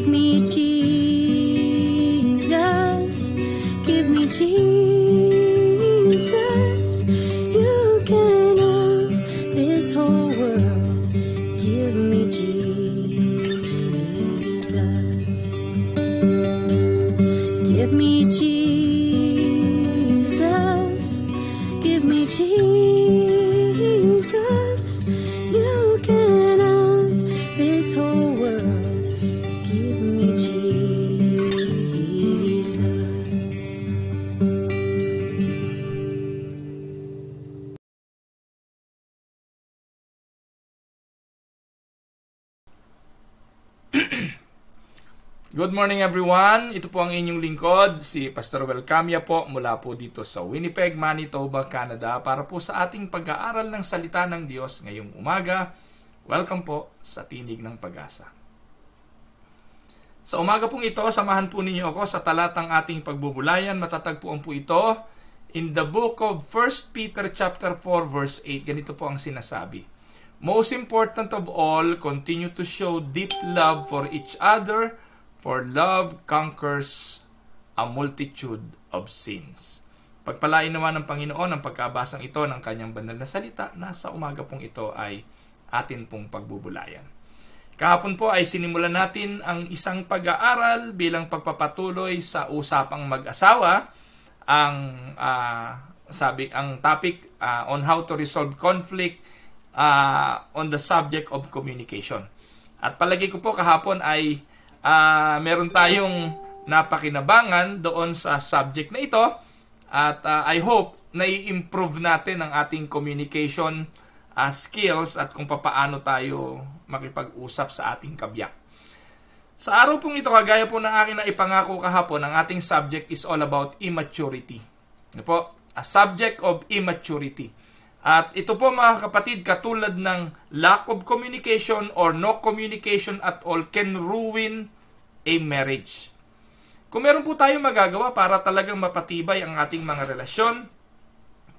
with me, cheese. Good morning everyone. Ito po ang inyong lingkod, si Pastor Welcamia po mula po dito sa Winnipeg, Manitoba, Canada para po sa ating pag-aaral ng salita ng Diyos ngayong umaga. Welcome po sa Tinig ng Pag-asa. Sa umaga pong ito, samahan po ninyo ako sa talatang ating pagbubulayan. Matatagpuan po ito in the book of 1 Peter chapter 4 verse 8. Ganito po ang sinasabi. Most important of all, continue to show deep love for each other For love conquers a multitude of sins. Pagpalain naman ng Panginoon ang pagkabasang ito ng kanyang banal na salita na sa umaga pong ito ay atin pong pagbubulayan. Kahapon po ay sinimulan natin ang isang pag-aaral bilang pagpapatuloy sa usapang mag-asawa ang uh, sabi ang topic uh, on how to resolve conflict uh, on the subject of communication. At palagi ko po kahapon ay uh, meron tayong napakinabangan doon sa subject na ito at uh, I hope na i-improve natin ang ating communication uh, skills at kung papaano tayo makipag-usap sa ating kabyak. Sa araw pong ito, kagaya po ng akin na ipangako kahapon, ang ating subject is all about immaturity. Ano po? A subject of immaturity. At ito po mga kapatid, katulad ng lack of communication or no communication at all can ruin a marriage. Kung meron po tayong magagawa para talagang mapatibay ang ating mga relasyon,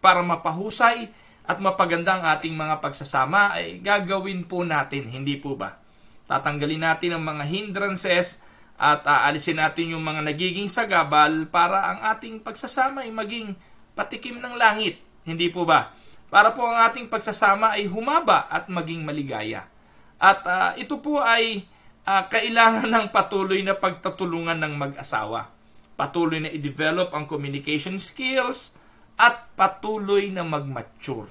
para mapahusay at mapaganda ang ating mga pagsasama, ay gagawin po natin, hindi po ba? Tatanggalin natin ang mga hindrances at aalisin natin yung mga nagiging sagabal para ang ating pagsasama ay maging patikim ng langit, hindi po ba? para po ang ating pagsasama ay humaba at maging maligaya. At uh, ito po ay uh, kailangan ng patuloy na pagtatulungan ng mag-asawa. Patuloy na i-develop ang communication skills at patuloy na mag-mature.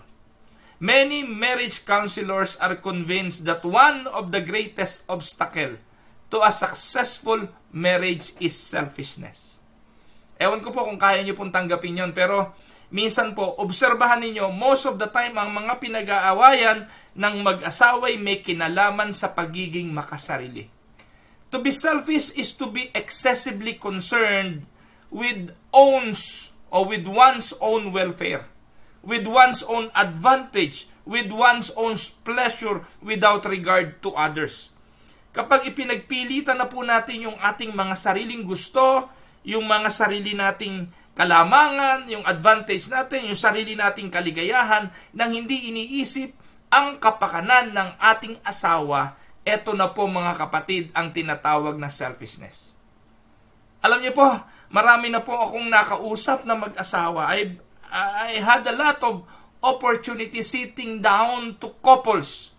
Many marriage counselors are convinced that one of the greatest obstacle to a successful marriage is selfishness. Ewan ko po kung kaya niyo pong tanggapin yon pero Minsan po, obserbahan ninyo, most of the time, ang mga pinag-aawayan ng mag-asaway may kinalaman sa pagiging makasarili. To be selfish is to be excessively concerned with owns or with one's own welfare, with one's own advantage, with one's own pleasure without regard to others. Kapag ipinagpilitan na po natin yung ating mga sariling gusto, yung mga sarili nating kalamangan, yung advantage natin, yung sarili nating kaligayahan nang hindi iniisip ang kapakanan ng ating asawa, eto na po mga kapatid ang tinatawag na selfishness. Alam niyo po, marami na po akong nakausap na mag-asawa. I, I had a lot of opportunity sitting down to couples.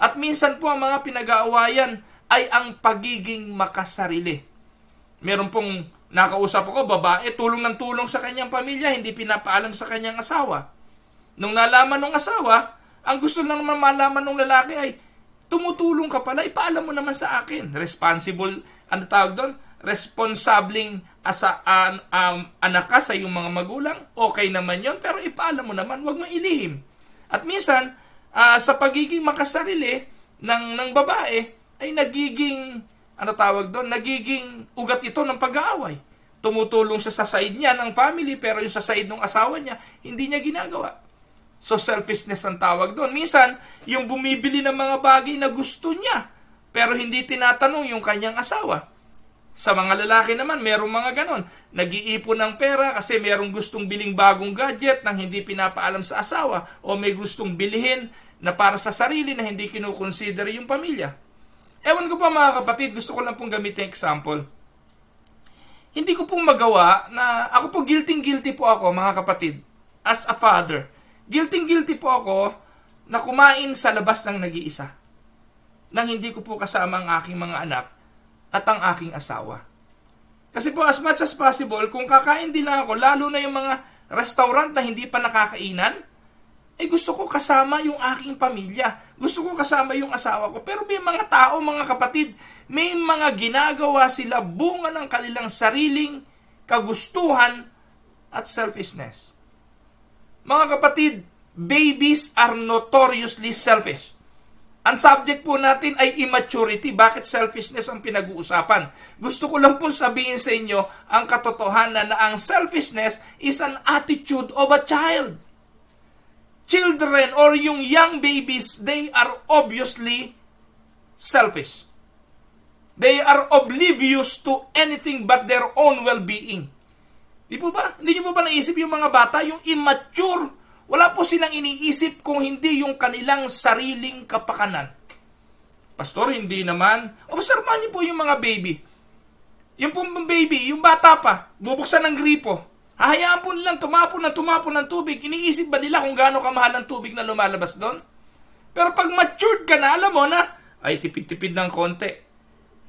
At minsan po ang mga pinag-aawayan ay ang pagiging makasarili. Meron pong Nakausap ako, babae, tulong ng tulong sa kanyang pamilya, hindi pinapaalam sa kanyang asawa. Nung nalaman ng asawa, ang gusto lang naman malaman ng lalaki ay, tumutulong ka pala, ipaalam mo naman sa akin. Responsible, ano tawag doon? Responsabling asa, an, um, anak ka sa iyong mga magulang, okay naman yon pero ipaalam mo naman, huwag mo ilihim. At minsan, uh, sa pagiging makasarili ng, ng babae, ay nagiging ano tawag doon, nagiging ugat ito ng pag-aaway. Tumutulong siya sa side niya ng family, pero yung sa side ng asawa niya, hindi niya ginagawa. So, selfishness ang tawag doon. Minsan, yung bumibili ng mga bagay na gusto niya, pero hindi tinatanong yung kanyang asawa. Sa mga lalaki naman, merong mga ganon. Nag-iipon ng pera kasi merong gustong biling bagong gadget nang hindi pinapaalam sa asawa o may gustong bilihin na para sa sarili na hindi kinukonsider yung pamilya. Ewan ko pa mga kapatid, gusto ko lang pong gamitin example. Hindi ko pong magawa na ako po guilty-guilty po ako mga kapatid as a father. Guilty-guilty po ako na kumain sa labas ng nag-iisa. Nang hindi ko po kasama ang aking mga anak at ang aking asawa. Kasi po as much as possible, kung kakain din lang ako, lalo na yung mga restaurant na hindi pa nakakainan, eh gusto ko kasama yung aking pamilya. Gusto ko kasama yung asawa ko. Pero may mga tao, mga kapatid, may mga ginagawa sila bunga ng kanilang sariling kagustuhan at selfishness. Mga kapatid, babies are notoriously selfish. Ang subject po natin ay immaturity. Bakit selfishness ang pinag-uusapan? Gusto ko lang po sabihin sa inyo ang katotohanan na ang selfishness is an attitude of a child children or yung young babies, they are obviously selfish. They are oblivious to anything but their own well-being. Di po ba? Hindi niyo po ba naisip yung mga bata, yung immature, wala po silang iniisip kung hindi yung kanilang sariling kapakanan. Pastor, hindi naman. Observahan niyo po yung mga baby. Yung pong baby, yung bata pa, bubuksan ng gripo. Hahayaan po nilang tumapon na tumapon ng tubig. Iniisip ba nila kung gaano kamahal ang tubig na lumalabas doon? Pero pag matured ka na, alam mo na, ay tipid-tipid ng konti.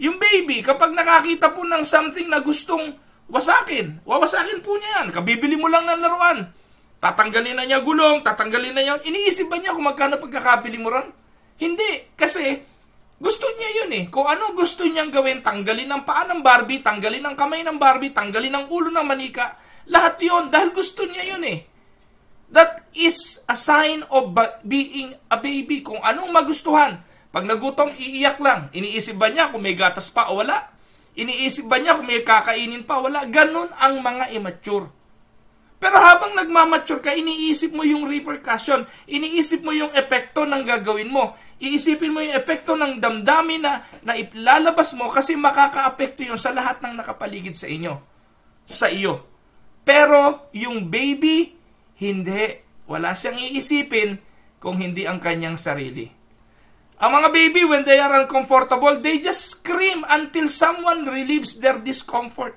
Yung baby, kapag nakakita po ng something na gustong wasakin, wawasakin po niya yan. Kabibili mo lang ng laruan. Tatanggalin na niya gulong, tatanggalin na niya. Iniisip ba niya kung magkano pagkakabili mo ron? Hindi, kasi gusto niya yun eh. Kung ano gusto niyang gawin, tanggalin ang paa ng Barbie, tanggalin ang kamay ng Barbie, tanggalin ang ulo ng manika, lahat yun, dahil gusto niya yun eh. That is a sign of being a baby. Kung anong magustuhan. Pag nagutom, iiyak lang. Iniisip ba niya kung may gatas pa o wala? Iniisip ba niya kung may kakainin pa? o Wala. Ganun ang mga immature. Pero habang nagmamature ka, iniisip mo yung repercussion. Iniisip mo yung epekto ng gagawin mo. Iisipin mo yung epekto ng damdamin na, na ilalabas mo kasi makakaapekto yun sa lahat ng nakapaligid sa inyo. Sa iyo. Pero yung baby, hindi. Wala siyang iisipin kung hindi ang kanyang sarili. Ang mga baby, when they are uncomfortable, they just scream until someone relieves their discomfort.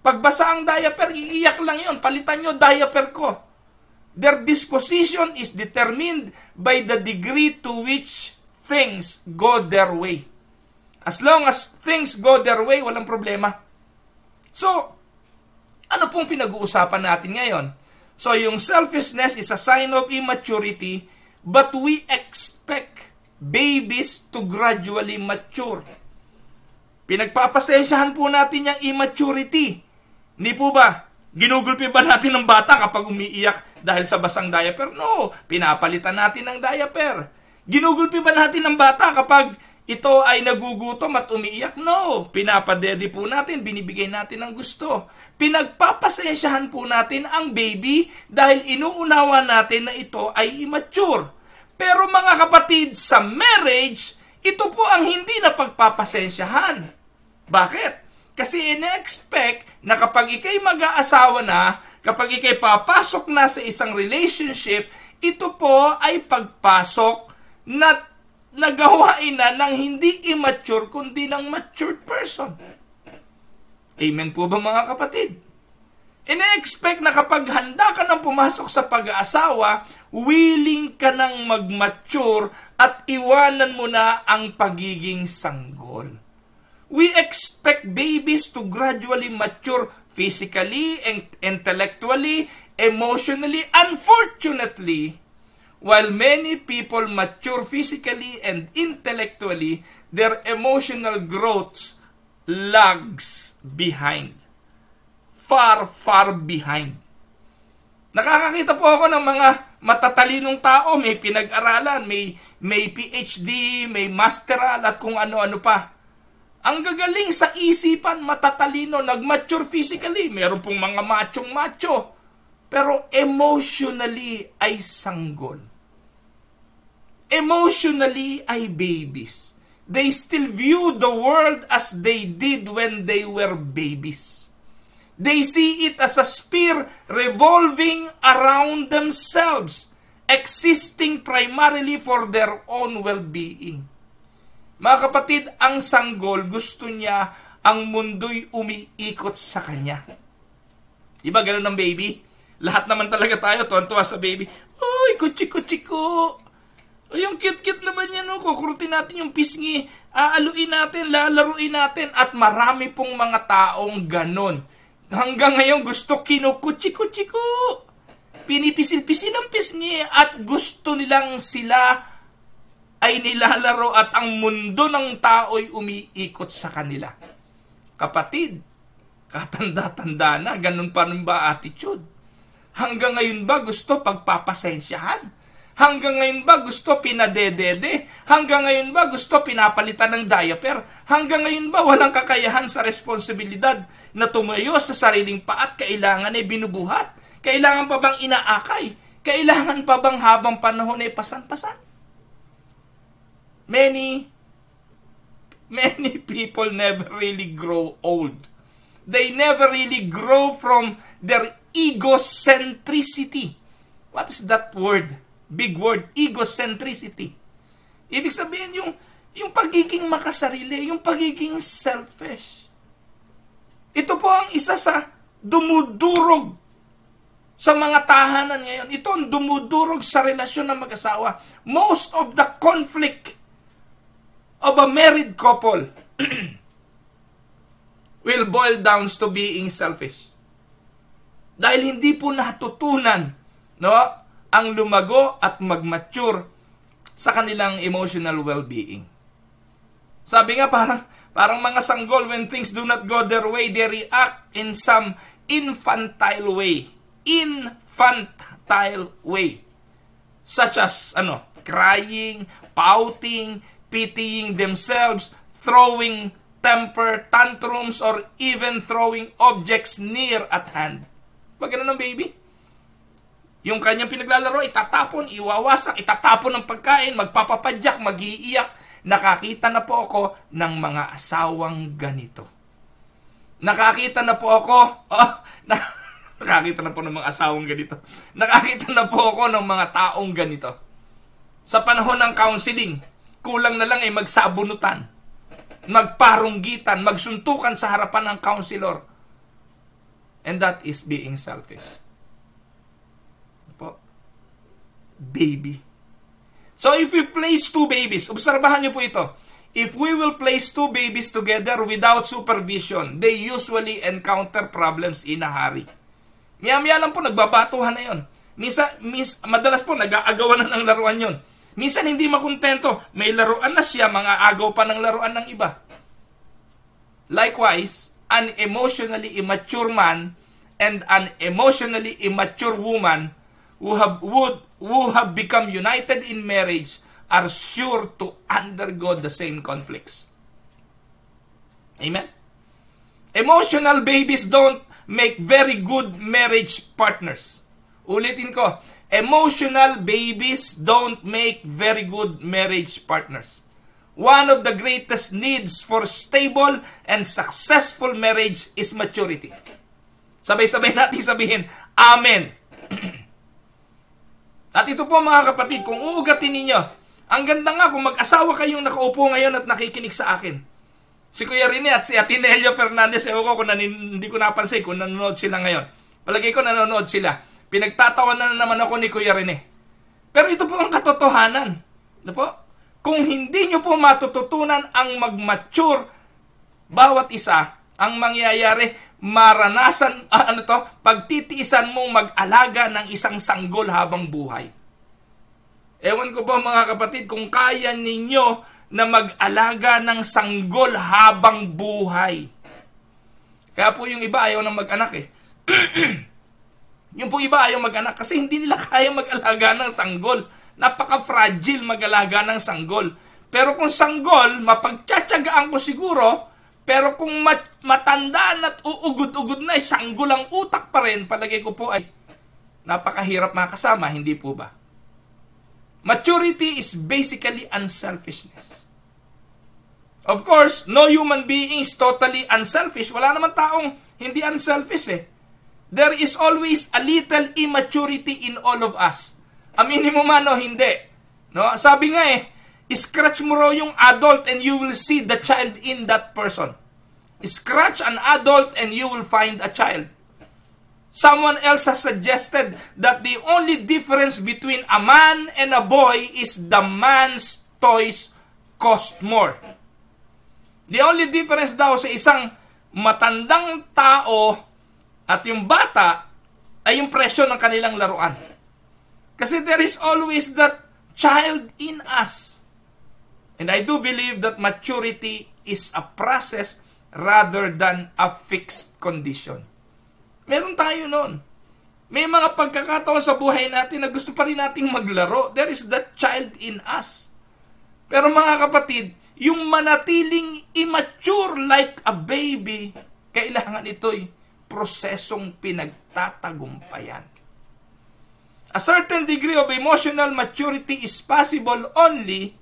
Pagbasa ang diaper, iiyak lang yon. Palitan nyo diaper ko. Their disposition is determined by the degree to which things go their way. As long as things go their way, walang problema. So, ano pong pinag-uusapan natin ngayon? So yung selfishness is a sign of immaturity, but we expect babies to gradually mature. Pinagpapasensyahan po natin yung immaturity. Ni po ba? Ginugulpi ba natin ng bata kapag umiiyak dahil sa basang diaper? No, pinapalitan natin ng diaper. Ginugulpi ba natin ng bata kapag ito ay nagugutom at umiiyak. No, pinapadede po natin, binibigay natin ng gusto. Pinagpapasensyahan po natin ang baby dahil inuunawa natin na ito ay immature. Pero mga kapatid, sa marriage, ito po ang hindi na pagpapasensyahan. Bakit? Kasi ina-expect na kapag ikay mag-aasawa na, kapag ikay papasok na sa isang relationship, ito po ay pagpasok na na na ng hindi immature kundi ng matured person. Amen po ba mga kapatid? Ine-expect na kapag handa ka nang pumasok sa pag-aasawa, willing ka nang mag-mature at iwanan mo na ang pagiging sanggol. We expect babies to gradually mature physically, and intellectually, emotionally, unfortunately, While many people mature physically and intellectually, their emotional growth lags behind. Far, far behind. Nakakakita po ako ng mga matatalinong tao, may pinag-aralan, may, may PhD, may masteral at kung ano-ano pa. Ang gagaling sa isipan, matatalino, nag-mature physically, meron pong mga machong-macho, pero emotionally ay sanggol emotionally ay babies. They still view the world as they did when they were babies. They see it as a sphere revolving around themselves, existing primarily for their own well-being. Mga kapatid, ang sanggol gusto niya ang mundo'y umiikot sa kanya. Iba ganun ng baby? Lahat naman talaga tayo, tuwan-tuwa sa baby. Uy, kuchi-kuchi ko! yung cute-cute naman yan, no? Kukurutin natin yung pisngi, aaluin natin, lalaruin natin, at marami pong mga taong ganon. Hanggang ngayon, gusto kinukutsi-kutsiko. Pinipisil-pisil ang pisngi at gusto nilang sila ay nilalaro at ang mundo ng tao'y umiikot sa kanila. Kapatid, katanda-tanda na, ganun pa rin ba attitude? Hanggang ngayon ba gusto pagpapasensyahan? Hanggang ngayon ba gusto pinadedede? Hanggang ngayon ba gusto pinapalitan ng diaper? Hanggang ngayon ba walang kakayahan sa responsibilidad na tumayo sa sariling paa at kailangan ay binubuhat? Kailangan pa bang inaakay? Kailangan pa bang habang panahon ay pasan-pasan? Many, many people never really grow old. They never really grow from their egocentricity. What is that word? big word, egocentricity. Ibig sabihin yung, yung pagiging makasarili, yung pagiging selfish. Ito po ang isa sa dumudurog sa mga tahanan ngayon. Ito ang dumudurog sa relasyon ng mag-asawa. Most of the conflict of a married couple will boil down to being selfish. Dahil hindi po natutunan no, ang lumago at mag-mature sa kanilang emotional well-being. Sabi nga parang parang mga sanggol when things do not go their way, they react in some infantile way. Infantile way. Such as ano, crying, pouting, pitying themselves, throwing temper tantrums or even throwing objects near at hand. Pag ganun ang baby, yung kanyang pinaglalaro, itatapon, iwawasak, itatapon ng pagkain, magpapapadyak, magiiyak. Nakakita na po ako ng mga asawang ganito. Nakakita na po ako, oh, ah, na, nakakita na po ng mga asawang ganito. Nakakita na po ako ng mga taong ganito. Sa panahon ng counseling, kulang na lang ay magsabunutan, magparunggitan, magsuntukan sa harapan ng counselor. And that is being selfish. baby. So if we place two babies, obserbahan niyo po ito. If we will place two babies together without supervision, they usually encounter problems in a hurry. Maya-maya lang po, nagbabatuhan na yon. Misa, mis, madalas po, nag-aagawan na ng laruan yon. Minsan hindi makontento, may laruan na siya, mga agaw pa ng laruan ng iba. Likewise, an emotionally immature man and an emotionally immature woman who have would who have become united in marriage are sure to undergo the same conflicts. Amen? Emotional babies don't make very good marriage partners. Ulitin ko, emotional babies don't make very good marriage partners. One of the greatest needs for stable and successful marriage is maturity. Sabay-sabay natin sabihin, Amen. At ito po mga kapatid, kung uugatin ninyo, ang ganda nga kung mag-asawa kayong nakaupo ngayon at nakikinig sa akin. Si Kuya Rene at si Atinelio Fernandez, ewan ko kung nanin, hindi ko napansin kung nanonood sila ngayon. Palagi ko nanonood sila. Pinagtatawanan na naman ako ni Kuya Rene. Pero ito po ang katotohanan. Ano po? Kung hindi nyo po matututunan ang mag-mature bawat isa, ang mangyayari, maranasan, uh, ano to, pagtitiisan mong mag-alaga ng isang sanggol habang buhay. Ewan ko po mga kapatid kung kaya ninyo na mag-alaga ng sanggol habang buhay. Kaya po yung iba ayaw ng mag-anak eh. yung po iba ayaw mag-anak kasi hindi nila kaya mag-alaga ng sanggol. Napaka-fragile mag-alaga ng sanggol. Pero kung sanggol, mapagtsatsagaan ko siguro, pero kung mat- matandaan at uugod-ugod na, sanggol ang utak pa rin, palagay ko po ay napakahirap makasama, hindi po ba? Maturity is basically unselfishness. Of course, no human being is totally unselfish. Wala naman taong hindi unselfish eh. There is always a little immaturity in all of us. Aminin mo man o hindi. No? Sabi nga eh, Scratch mo raw yung adult and you will see the child in that person. Scratch an adult and you will find a child. Someone else has suggested that the only difference between a man and a boy is the man's toys cost more. The only difference daw sa isang matandang tao at yung bata ay yung presyo ng kanilang laruan. Kasi there is always that child in us. And I do believe that maturity is a process rather than a fixed condition. Meron tayo noon. May mga pagkakataon sa buhay natin na gusto pa rin nating maglaro. There is that child in us. Pero mga kapatid, yung manatiling immature like a baby, kailangan ito'y prosesong pinagtatagumpayan. A certain degree of emotional maturity is possible only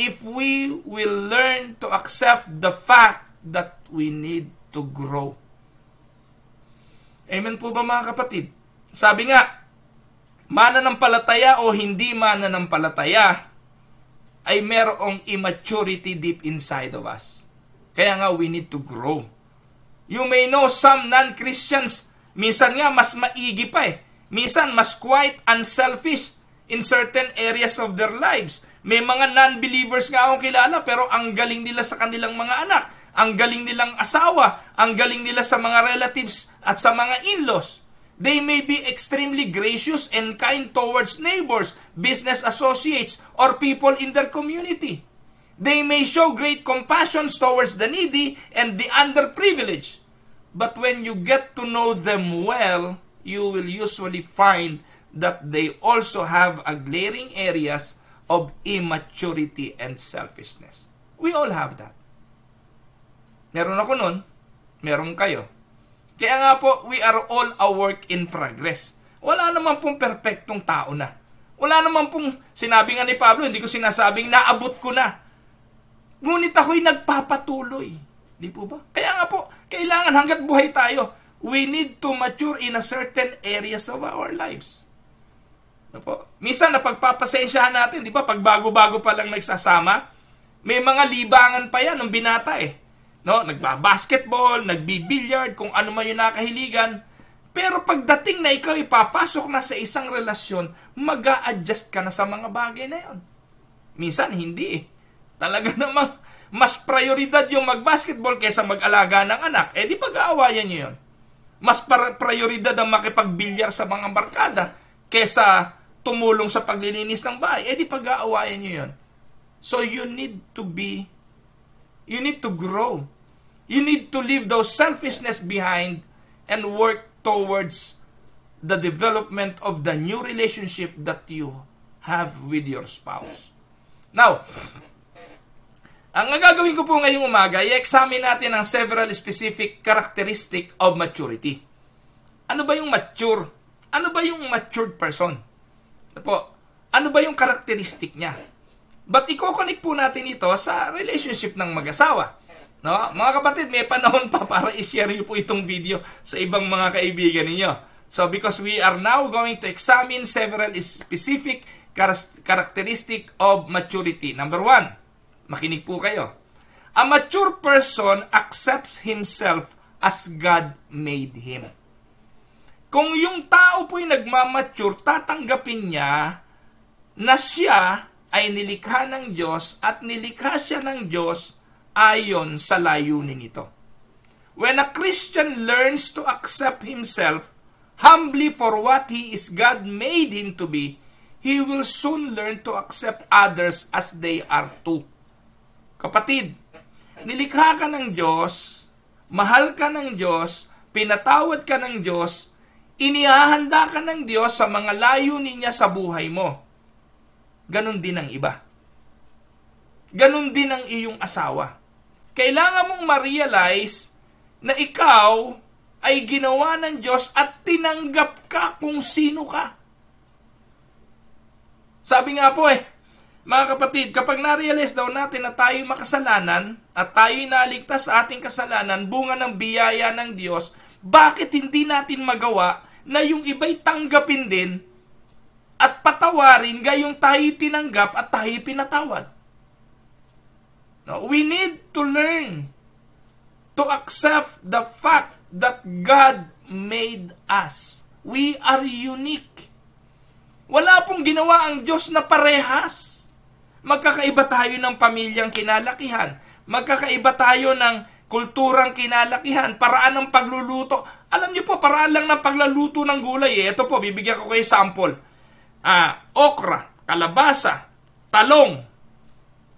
if we will learn to accept the fact that we need to grow. Amen po ba mga kapatid? Sabi nga, mananampalataya o hindi mananampalataya ay merong immaturity deep inside of us. Kaya nga we need to grow. You may know some non-Christians, minsan nga mas maigi pa eh. Minsan mas quite unselfish in certain areas of their lives may mga non-believers nga akong kilala pero ang galing nila sa kanilang mga anak, ang galing nilang asawa, ang galing nila sa mga relatives at sa mga in-laws. They may be extremely gracious and kind towards neighbors, business associates, or people in their community. They may show great compassion towards the needy and the underprivileged. But when you get to know them well, you will usually find that they also have a glaring areas of immaturity and selfishness. We all have that. Meron ako nun, meron kayo. Kaya nga po, we are all a work in progress. Wala naman pong perpektong tao na. Wala naman pong, sinabi nga ni Pablo, hindi ko sinasabing naabot ko na. Ngunit ako'y nagpapatuloy. Di po ba? Kaya nga po, kailangan hanggat buhay tayo, we need to mature in a certain areas of our lives. Ano po? Minsan napagpapasensyahan natin, di ba? Pag bago-bago pa lang nagsasama, may mga libangan pa yan ng binata eh. No, nagba-basketball, nagbi-billiard, kung ano man yung nakahiligan. Pero pagdating na ikaw ipapasok na sa isang relasyon, mag adjust ka na sa mga bagay na yon. Minsan, hindi eh. Talaga namang mas prioridad yung mag-basketball kaysa mag-alaga ng anak. Eh di pag-aawayan nyo yun. Mas para- prioridad ang makipagbilyar sa mga barkada kaysa tumulong sa paglilinis ng bahay, edi eh pag-aawayan nyo yun. So you need to be, you need to grow. You need to leave those selfishness behind and work towards the development of the new relationship that you have with your spouse. Now, ang gagawin ko po ngayong umaga, i-examine natin ang several specific characteristic of maturity. Ano ba yung mature? Ano ba yung matured person? po, ano ba yung karakteristik niya? But i-connect po natin ito sa relationship ng mag-asawa. No? Mga kapatid, may panahon pa para i-share niyo po itong video sa ibang mga kaibigan ninyo. So because we are now going to examine several specific characteristic of maturity. Number one, makinig po kayo. A mature person accepts himself as God made him. Kung yung tao po'y nagmamature, tatanggapin niya na siya ay nilikha ng Diyos at nilikha siya ng Diyos ayon sa layunin nito. When a Christian learns to accept himself humbly for what he is God made him to be, he will soon learn to accept others as they are too. Kapatid, nilikha ka ng Diyos, mahal ka ng Diyos, pinatawad ka ng Diyos, Inihahanda ka ng Diyos sa mga layunin niya sa buhay mo. Ganon din ang iba. Ganon din ang iyong asawa. Kailangan mong ma-realize na ikaw ay ginawa ng Diyos at tinanggap ka kung sino ka. Sabi nga po eh, mga kapatid, kapag na-realize daw natin na tayo makasalanan at tayo naligtas sa ating kasalanan, bunga ng biyaya ng Diyos, bakit hindi natin magawa na yung iba'y tanggapin din at patawarin gayong tayo tinanggap at tayo pinatawad. No? We need to learn to accept the fact that God made us. We are unique. Wala pong ginawa ang Diyos na parehas. Magkakaiba tayo ng pamilyang kinalakihan. Magkakaiba tayo ng kulturang kinalakihan, paraan ng pagluluto. Alam niyo po, paraan lang ng paglaluto ng gulay. Eh, ito po, bibigyan ko kayo sample. Ah, okra, kalabasa, talong,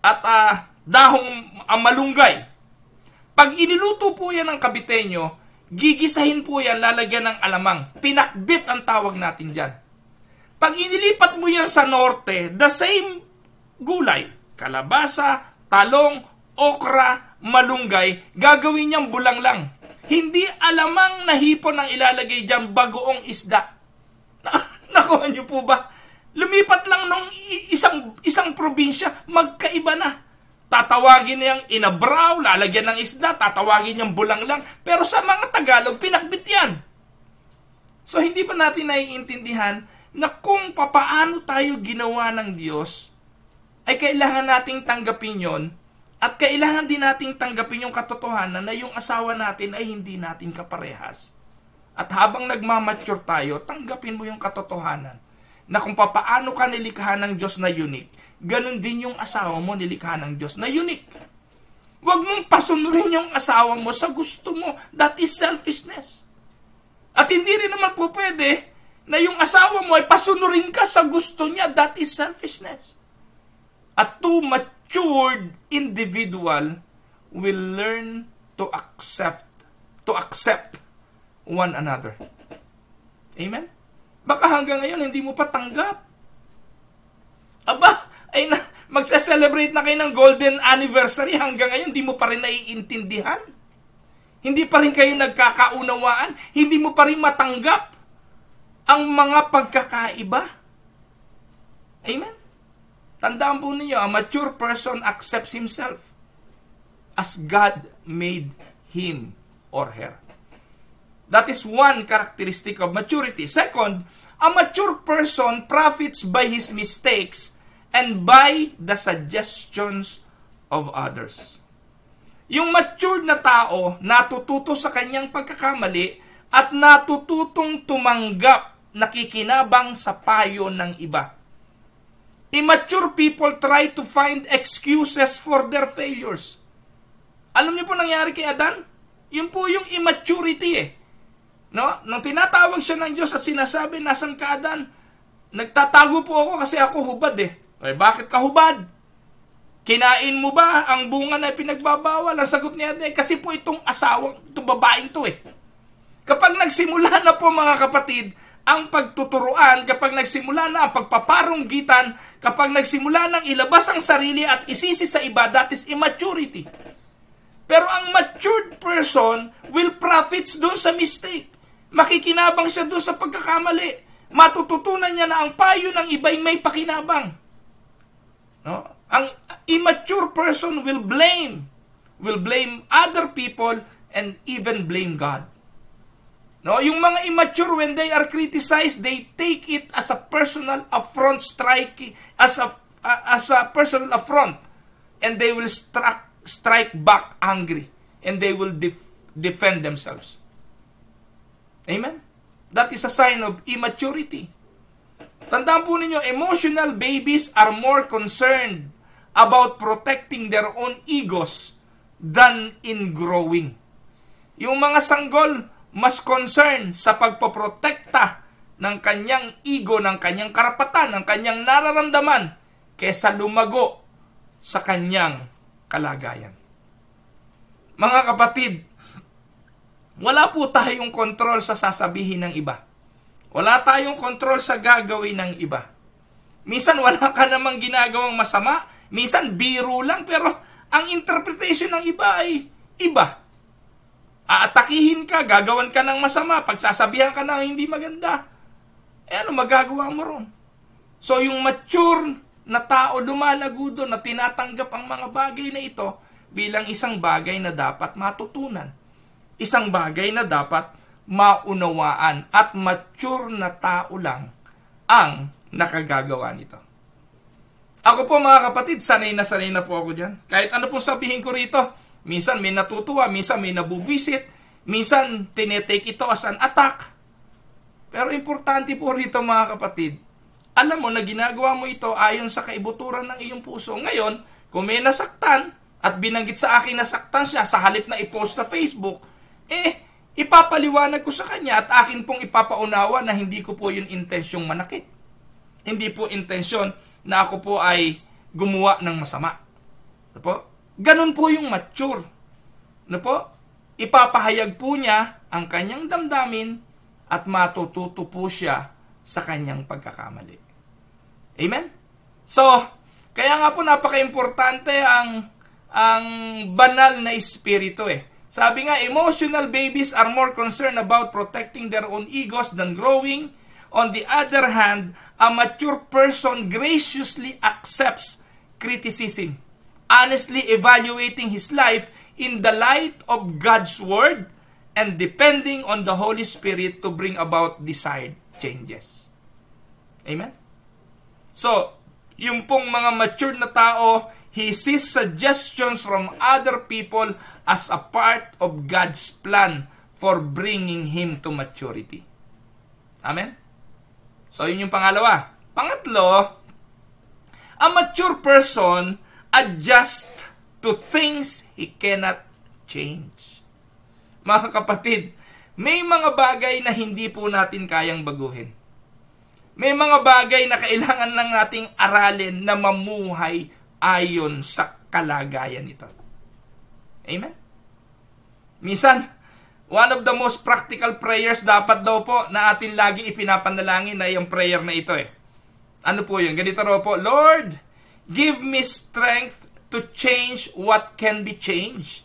at ah, dahong ah, malunggay. Pag iniluto po yan ng kabitenyo, gigisahin po yan, lalagyan ng alamang. Pinakbit ang tawag natin dyan. Pag inilipat mo yan sa norte, the same gulay. Kalabasa, talong, okra, malunggay, gagawin niyang bulang lang. Hindi alamang nahipon ang ilalagay diyan bagoong isda. Nakuha niyo po ba? Lumipat lang nung isang, isang probinsya, magkaiba na. Tatawagin niyang inabraw, lalagyan ng isda, tatawagin niyang bulang lang. Pero sa mga Tagalog, pinagbit yan. So hindi pa natin naiintindihan na kung papaano tayo ginawa ng Diyos, ay kailangan nating tanggapin yon at kailangan din nating tanggapin yung katotohanan na yung asawa natin ay hindi natin kaparehas. At habang nagmamature tayo, tanggapin mo yung katotohanan na kung papaano ka nilikha ng Diyos na unique, ganun din yung asawa mo nilikha ng Diyos na unique. Huwag mong pasunurin yung asawa mo sa gusto mo. That is selfishness. At hindi rin naman po pwede na yung asawa mo ay pasunurin ka sa gusto niya. That is selfishness. At too much matured individual will learn to accept to accept one another. Amen? Baka hanggang ngayon hindi mo pa tanggap. Aba, ay na, magse-celebrate na kayo ng golden anniversary hanggang ngayon hindi mo pa rin naiintindihan. Hindi pa rin kayo nagkakaunawaan, hindi mo pa rin matanggap ang mga pagkakaiba. Amen? Tandaan po ninyo, a mature person accepts himself as God made him or her. That is one characteristic of maturity. Second, a mature person profits by his mistakes and by the suggestions of others. Yung mature na tao, natututo sa kanyang pagkakamali at natututong tumanggap nakikinabang sa payo ng iba. Immature people try to find excuses for their failures. Alam niyo po nangyari kay Adan? Yun po yung immaturity eh. No? Nung tinatawag siya ng Diyos at sinasabi, nasan ka Adan? Nagtatago po ako kasi ako hubad eh. Eh bakit ka hubad? Kinain mo ba ang bunga na pinagbabawal? Ang sagot niya eh, kasi po itong asawang, itong babaeng to eh. Kapag nagsimula na po mga kapatid, ang pagtuturuan kapag nagsimula na ang pagpaparunggitan, kapag nagsimula nang ilabas ang sarili at isisi sa iba, that is immaturity. Pero ang matured person will profits doon sa mistake. Makikinabang siya doon sa pagkakamali. Matututunan niya na ang payo ng iba ay may pakinabang. No? Ang immature person will blame. Will blame other people and even blame God. No, yung mga immature when they are criticized, they take it as a personal affront strike as a uh, as a personal affront and they will strike strike back angry and they will def- defend themselves. Amen. That is a sign of immaturity. Tandaan po ninyo, emotional babies are more concerned about protecting their own egos than in growing. Yung mga sanggol, mas concerned sa pagpoprotekta ng kanyang ego, ng kanyang karapatan, ng kanyang nararamdaman kesa lumago sa kanyang kalagayan. Mga kapatid, wala po tayong kontrol sa sasabihin ng iba. Wala tayong kontrol sa gagawin ng iba. Minsan wala ka namang ginagawang masama, minsan biro lang, pero ang interpretation ng iba ay iba. Aatakihin ka, gagawan ka ng masama, pagsasabihan ka ng hindi maganda. Eh ano magagawa mo ron? So yung mature na tao lumalago doon na tinatanggap ang mga bagay na ito bilang isang bagay na dapat matutunan. Isang bagay na dapat maunawaan at mature na tao lang ang nakagagawa nito. Ako po mga kapatid, sanay na sanay na po ako dyan. Kahit ano pong sabihin ko rito, Minsan may natutuwa, minsan may nabubisit, minsan tinetake ito as an attack. Pero importante po rito mga kapatid, alam mo na ginagawa mo ito ayon sa kaibuturan ng iyong puso. Ngayon, kung may nasaktan at binanggit sa akin nasaktan siya sa halip na ipost sa Facebook, eh, ipapaliwanag ko sa kanya at akin pong ipapaunawa na hindi ko po yung intensyong manakit. Hindi po intensyon na ako po ay gumawa ng masama. Ano po? Ganun po yung mature. Ano po? Ipapahayag po niya ang kanyang damdamin at matututo po siya sa kanyang pagkakamali. Amen? So, kaya nga po napaka-importante ang ang banal na espiritu eh. Sabi nga, emotional babies are more concerned about protecting their own egos than growing. On the other hand, a mature person graciously accepts criticism honestly evaluating his life in the light of God's Word and depending on the Holy Spirit to bring about desired changes. Amen? So, yung pong mga mature na tao, he sees suggestions from other people as a part of God's plan for bringing him to maturity. Amen? So, yun yung pangalawa. Pangatlo, a mature person adjust to things he cannot change. Mga kapatid, may mga bagay na hindi po natin kayang baguhin. May mga bagay na kailangan lang nating aralin na mamuhay ayon sa kalagayan ito. Amen? Minsan, one of the most practical prayers dapat daw po na atin lagi ipinapanalangin na yung prayer na ito eh. Ano po yun? Ganito raw po, Lord, Give me strength to change what can be changed,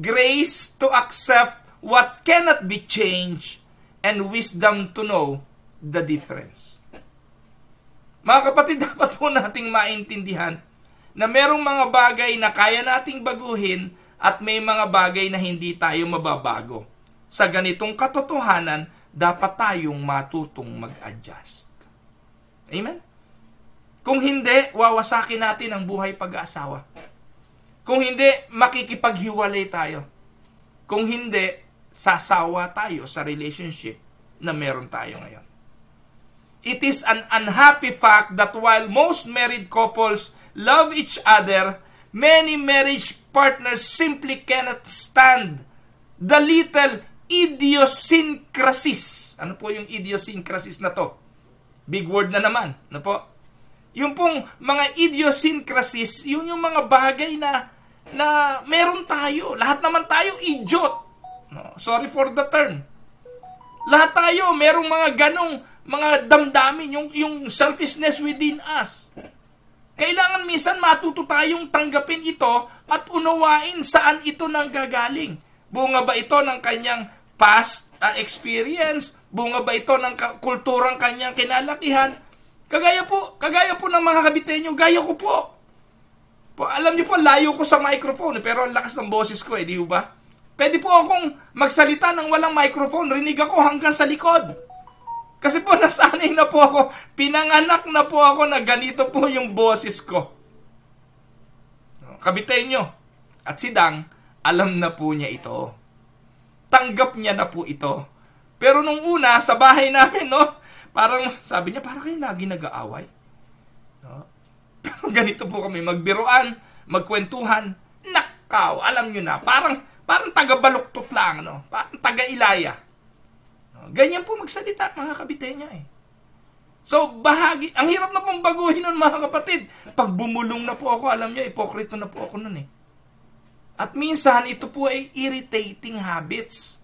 grace to accept what cannot be changed, and wisdom to know the difference. Mga kapatid, dapat po nating maintindihan na merong mga bagay na kaya nating baguhin at may mga bagay na hindi tayo mababago. Sa ganitong katotohanan, dapat tayong matutong mag-adjust. Amen? Kung hindi, wawasakin natin ang buhay pag-aasawa. Kung hindi, makikipaghiwalay tayo. Kung hindi, sasawa tayo sa relationship na meron tayo ngayon. It is an unhappy fact that while most married couples love each other, many marriage partners simply cannot stand the little idiosyncrasies. Ano po yung idiosyncrasies na to? Big word na naman. Ano po? Yung pong mga idiosyncrasies, yun yung mga bagay na na meron tayo. Lahat naman tayo idiot. No, sorry for the term. Lahat tayo merong mga ganong mga damdamin, yung, yung selfishness within us. Kailangan minsan matuto tayong tanggapin ito at unawain saan ito nang gagaling. Bunga ba ito ng kanyang past uh, experience? Bunga ba ito ng kulturang kanyang kinalakihan? Kagaya po, kagaya po ng mga kabitenyo, gaya ko po. po alam niyo po, layo ko sa microphone, pero ang lakas ng boses ko, eh, di ba? Pwede po akong magsalita ng walang microphone, rinig ako hanggang sa likod. Kasi po, nasanay na po ako, pinanganak na po ako na ganito po yung boses ko. Kabitenyo at si Dang, alam na po niya ito. Tanggap niya na po ito. Pero nung una, sa bahay namin, no, Parang, sabi niya, parang kayo lagi nag-aaway. No? Pero ganito po kami, magbiruan, magkwentuhan, nakaw, alam niyo na, parang, parang taga-baluktot lang, no? parang taga-ilaya. No? Ganyan po magsalita mga kabitenya eh. So, bahagi, ang hirap na pong baguhin nun mga kapatid. Pag bumulong na po ako, alam niyo, ipokrito na po ako nun eh. At minsan, ito po ay irritating habits.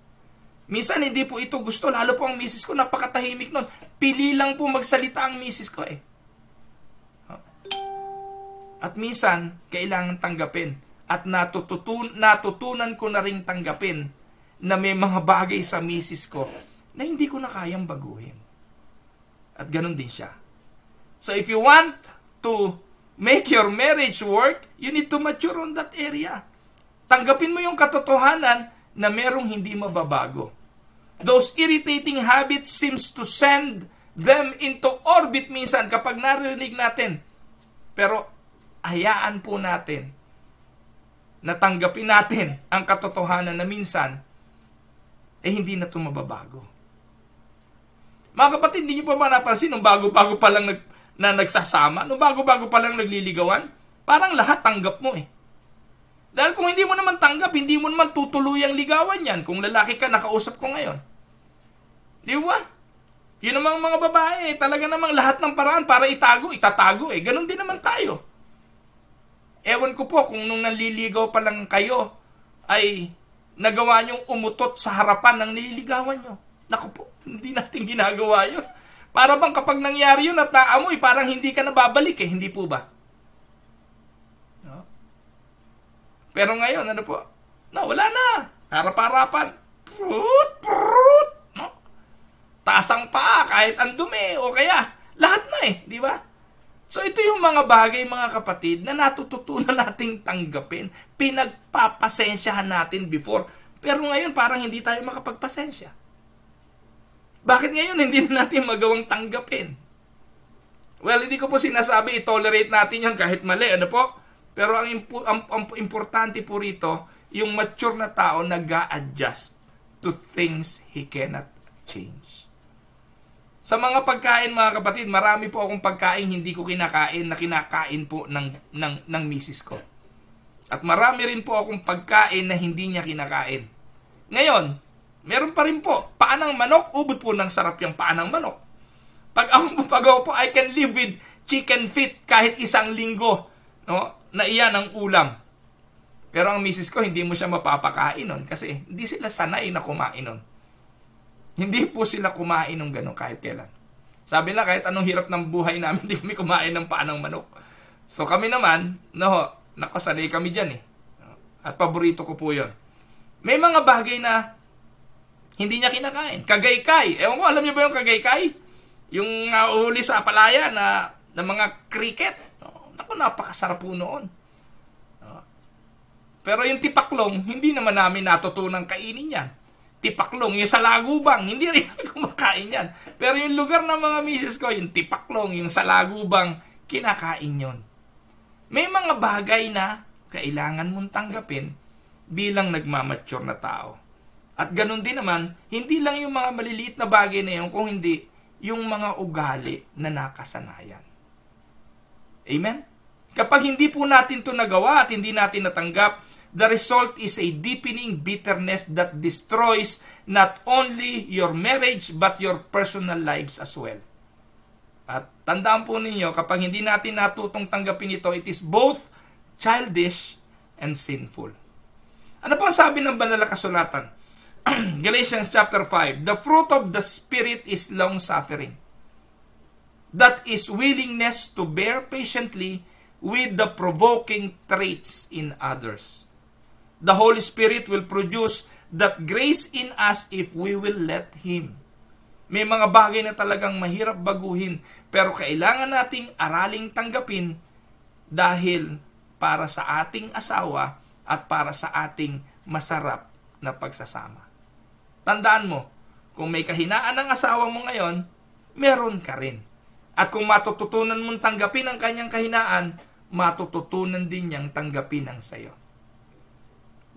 Minsan, hindi po ito gusto. Lalo po ang misis ko, napakatahimik nun. Pili lang po magsalita ang misis ko eh. At minsan, kailangan tanggapin. At natututun natutunan ko na rin tanggapin na may mga bagay sa misis ko na hindi ko na kayang baguhin. At ganun din siya. So if you want to make your marriage work, you need to mature on that area. Tanggapin mo yung katotohanan na merong hindi mababago. Those irritating habits seems to send them into orbit minsan kapag narinig natin. Pero hayaan po natin natanggapin natin ang katotohanan na minsan eh hindi na ito mababago. Mga kapatid, hindi nyo pa ba napansin nung bago-bago pa lang nag, na nagsasama, nung bago-bago pa lang nagliligawan, parang lahat tanggap mo eh. Dahil kung hindi mo naman tanggap, hindi mo naman tutuloy ang ligawan yan kung lalaki ka nakausap ko ngayon. Di ba? Yun namang mga babae, talaga namang lahat ng paraan para itago, itatago eh. Ganon din naman tayo. Ewan ko po kung nung nanliligaw pa lang kayo ay nagawa niyong umutot sa harapan ng nililigawan niyo. Naku po, hindi natin ginagawa yun. Para bang kapag nangyari yun at naamoy, parang hindi ka nababalik eh, hindi po ba? Pero ngayon, ano po? No, wala na. Harap-harapan. Prut, prut. No? Tasang paa kahit ang dumi o kaya lahat na eh, di ba? So ito yung mga bagay mga kapatid na natututunan nating tanggapin. Pinagpapasensyahan natin before. Pero ngayon parang hindi tayo makapagpasensya. Bakit ngayon hindi na natin magawang tanggapin? Well, hindi ko po sinasabi i-tolerate natin yan kahit mali. Ano po? Pero ang, impo- ang, ang importante po rito, yung mature na tao nag adjust to things he cannot change. Sa mga pagkain mga kapatid, marami po akong pagkain hindi ko kinakain na kinakain po ng, ng, ng misis ko. At marami rin po akong pagkain na hindi niya kinakain. Ngayon, meron pa rin po, paanang manok, ubod po ng sarap yung paanang manok. Pag ako, pag ako po, I can live with chicken feet kahit isang linggo. No? na iyan ang ulam. Pero ang misis ko, hindi mo siya mapapakain nun kasi hindi sila sanay na kumain nun. Hindi po sila kumain ng ganun kahit kailan. Sabi na kahit anong hirap ng buhay namin, hindi kami kumain ng panang manok. So kami naman, no, nakasanay kami dyan eh. At paborito ko po yon. May mga bagay na hindi niya kinakain. Kagaykay. Ewan ko, alam niyo ba yung kagaykay? Yung uh, uli sa palaya na, na mga cricket. Naku, napakasarap po noon. Ah. Pero yung tipaklong, hindi naman namin natutunan kainin yan. Tipaklong, yung sa lagubang, hindi rin namin kumakain yan. Pero yung lugar ng mga misis ko, yung tipaklong, yung sa lagubang, kinakain yon. May mga bagay na kailangan mong tanggapin bilang nagmamature na tao. At ganun din naman, hindi lang yung mga maliliit na bagay na yun, kung hindi yung mga ugali na nakasanayan. Amen? Kapag hindi po natin to nagawa at hindi natin natanggap, the result is a deepening bitterness that destroys not only your marriage but your personal lives as well. At tandaan po ninyo, kapag hindi natin natutong tanggapin ito, it is both childish and sinful. Ano pa sabi ng banal na kasulatan? Galatians chapter 5, The fruit of the Spirit is long-suffering. That is willingness to bear patiently with the provoking traits in others. The Holy Spirit will produce that grace in us if we will let Him. May mga bagay na talagang mahirap baguhin pero kailangan nating araling tanggapin dahil para sa ating asawa at para sa ating masarap na pagsasama. Tandaan mo, kung may kahinaan ng asawa mo ngayon, meron ka rin. At kung matututunan mong tanggapin ang kanyang kahinaan, matututunan din niyang tanggapin ang sayo.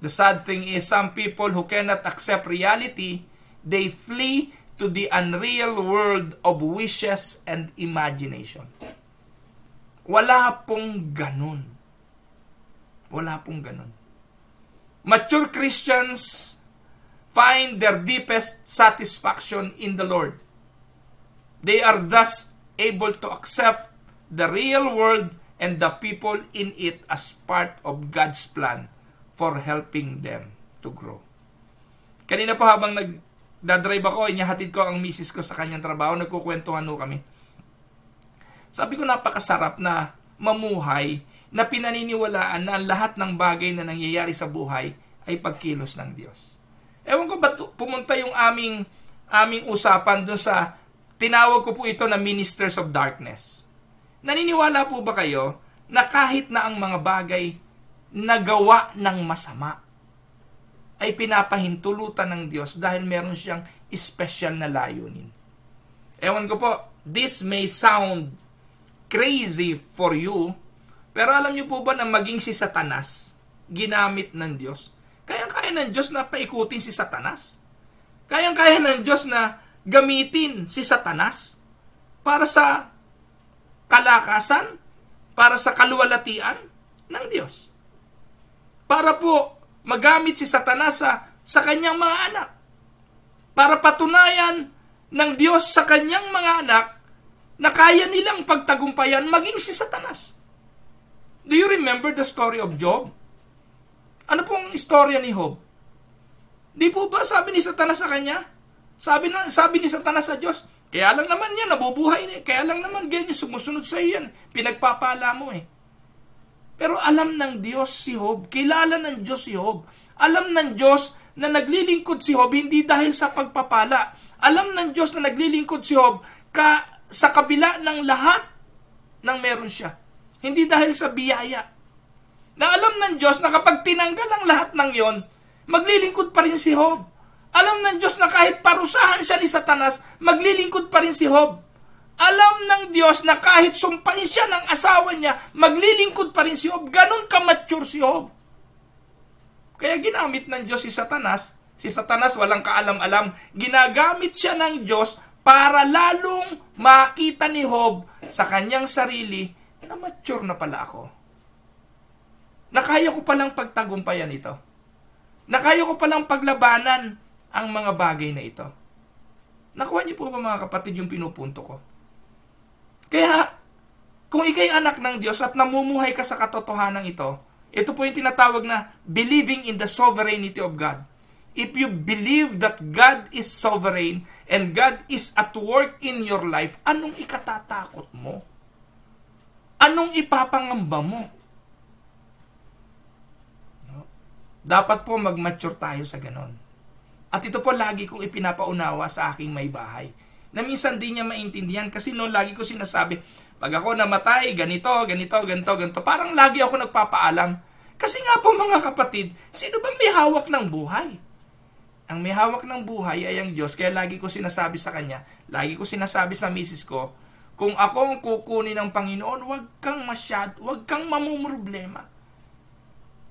The sad thing is some people who cannot accept reality, they flee to the unreal world of wishes and imagination. Wala pong ganun. Wala pong ganun. Mature Christians find their deepest satisfaction in the Lord. They are thus able to accept the real world and the people in it as part of God's plan for helping them to grow. Kanina pa habang nag-drive ako, inihatid ko ang misis ko sa kanyang trabaho, nagkukwentuhan ho kami. Sabi ko napakasarap na mamuhay na pinaniniwalaan na lahat ng bagay na nangyayari sa buhay ay pagkilos ng Diyos. Ewan ko ba pumunta yung aming aming usapan doon sa tinawag ko po ito na ministers of darkness. Naniniwala po ba kayo na kahit na ang mga bagay na gawa ng masama ay pinapahintulutan ng Diyos dahil meron siyang special na layunin? Ewan ko po, this may sound crazy for you, pero alam niyo po ba na maging si Satanas, ginamit ng Diyos? Kayang-kaya ng Diyos na paikutin si Satanas? Kayang-kaya ng Diyos na gamitin si Satanas para sa kalakasan para sa kaluwalhatian ng Diyos. Para po magamit si Satanas sa, sa kanyang mga anak. Para patunayan ng Diyos sa kanyang mga anak na kaya nilang pagtagumpayan maging si Satanas. Do you remember the story of Job? Ano pong istorya ni Job? Di po ba sabi ni Satanas sa kanya? Sabi, na, sabi ni Satanas sa Diyos, kaya lang naman yan, nabubuhay na. Eh. Kaya lang naman ganyan, sumusunod sa iyan. Pinagpapala mo eh. Pero alam ng Diyos si Job, kilala ng Diyos si Job. Alam ng Diyos na naglilingkod si Job hindi dahil sa pagpapala. Alam ng Diyos na naglilingkod si Job ka, sa kabila ng lahat ng meron siya. Hindi dahil sa biyaya. Na alam ng Diyos na kapag tinanggal ang lahat ng yon, maglilingkod pa rin si Job. Alam ng Diyos na kahit parusahan siya ni Satanas, maglilingkod pa rin si Job. Alam ng Diyos na kahit sumpain siya ng asawa niya, maglilingkod pa rin si Job. Ganon mature si Job. Kaya ginamit ng Diyos si Satanas. Si Satanas walang kaalam-alam. Ginagamit siya ng Diyos para lalong makita ni Job sa kanyang sarili na mature na pala ako. Na kaya ko palang pagtagumpayan ito. Na kaya ko palang paglabanan ang mga bagay na ito. Nakuha niyo po ba mga kapatid yung pinupunto ko? Kaya, kung ikay anak ng Diyos at namumuhay ka sa katotohanan ito, ito po yung tinatawag na believing in the sovereignty of God. If you believe that God is sovereign and God is at work in your life, anong ikatatakot mo? Anong ipapangamba mo? No? Dapat po mag-mature tayo sa ganon. At ito po lagi kong ipinapaunawa sa aking may bahay. Na minsan di niya maintindihan kasi no lagi ko sinasabi, pag ako namatay, ganito, ganito, ganito, ganito. Parang lagi ako nagpapaalam. Kasi nga po mga kapatid, sino bang may hawak ng buhay? Ang may hawak ng buhay ay ang Diyos. Kaya lagi ko sinasabi sa Kanya, lagi ko sinasabi sa misis ko, kung ako ang kukunin ng Panginoon, huwag kang masyad, huwag kang mamumroblema.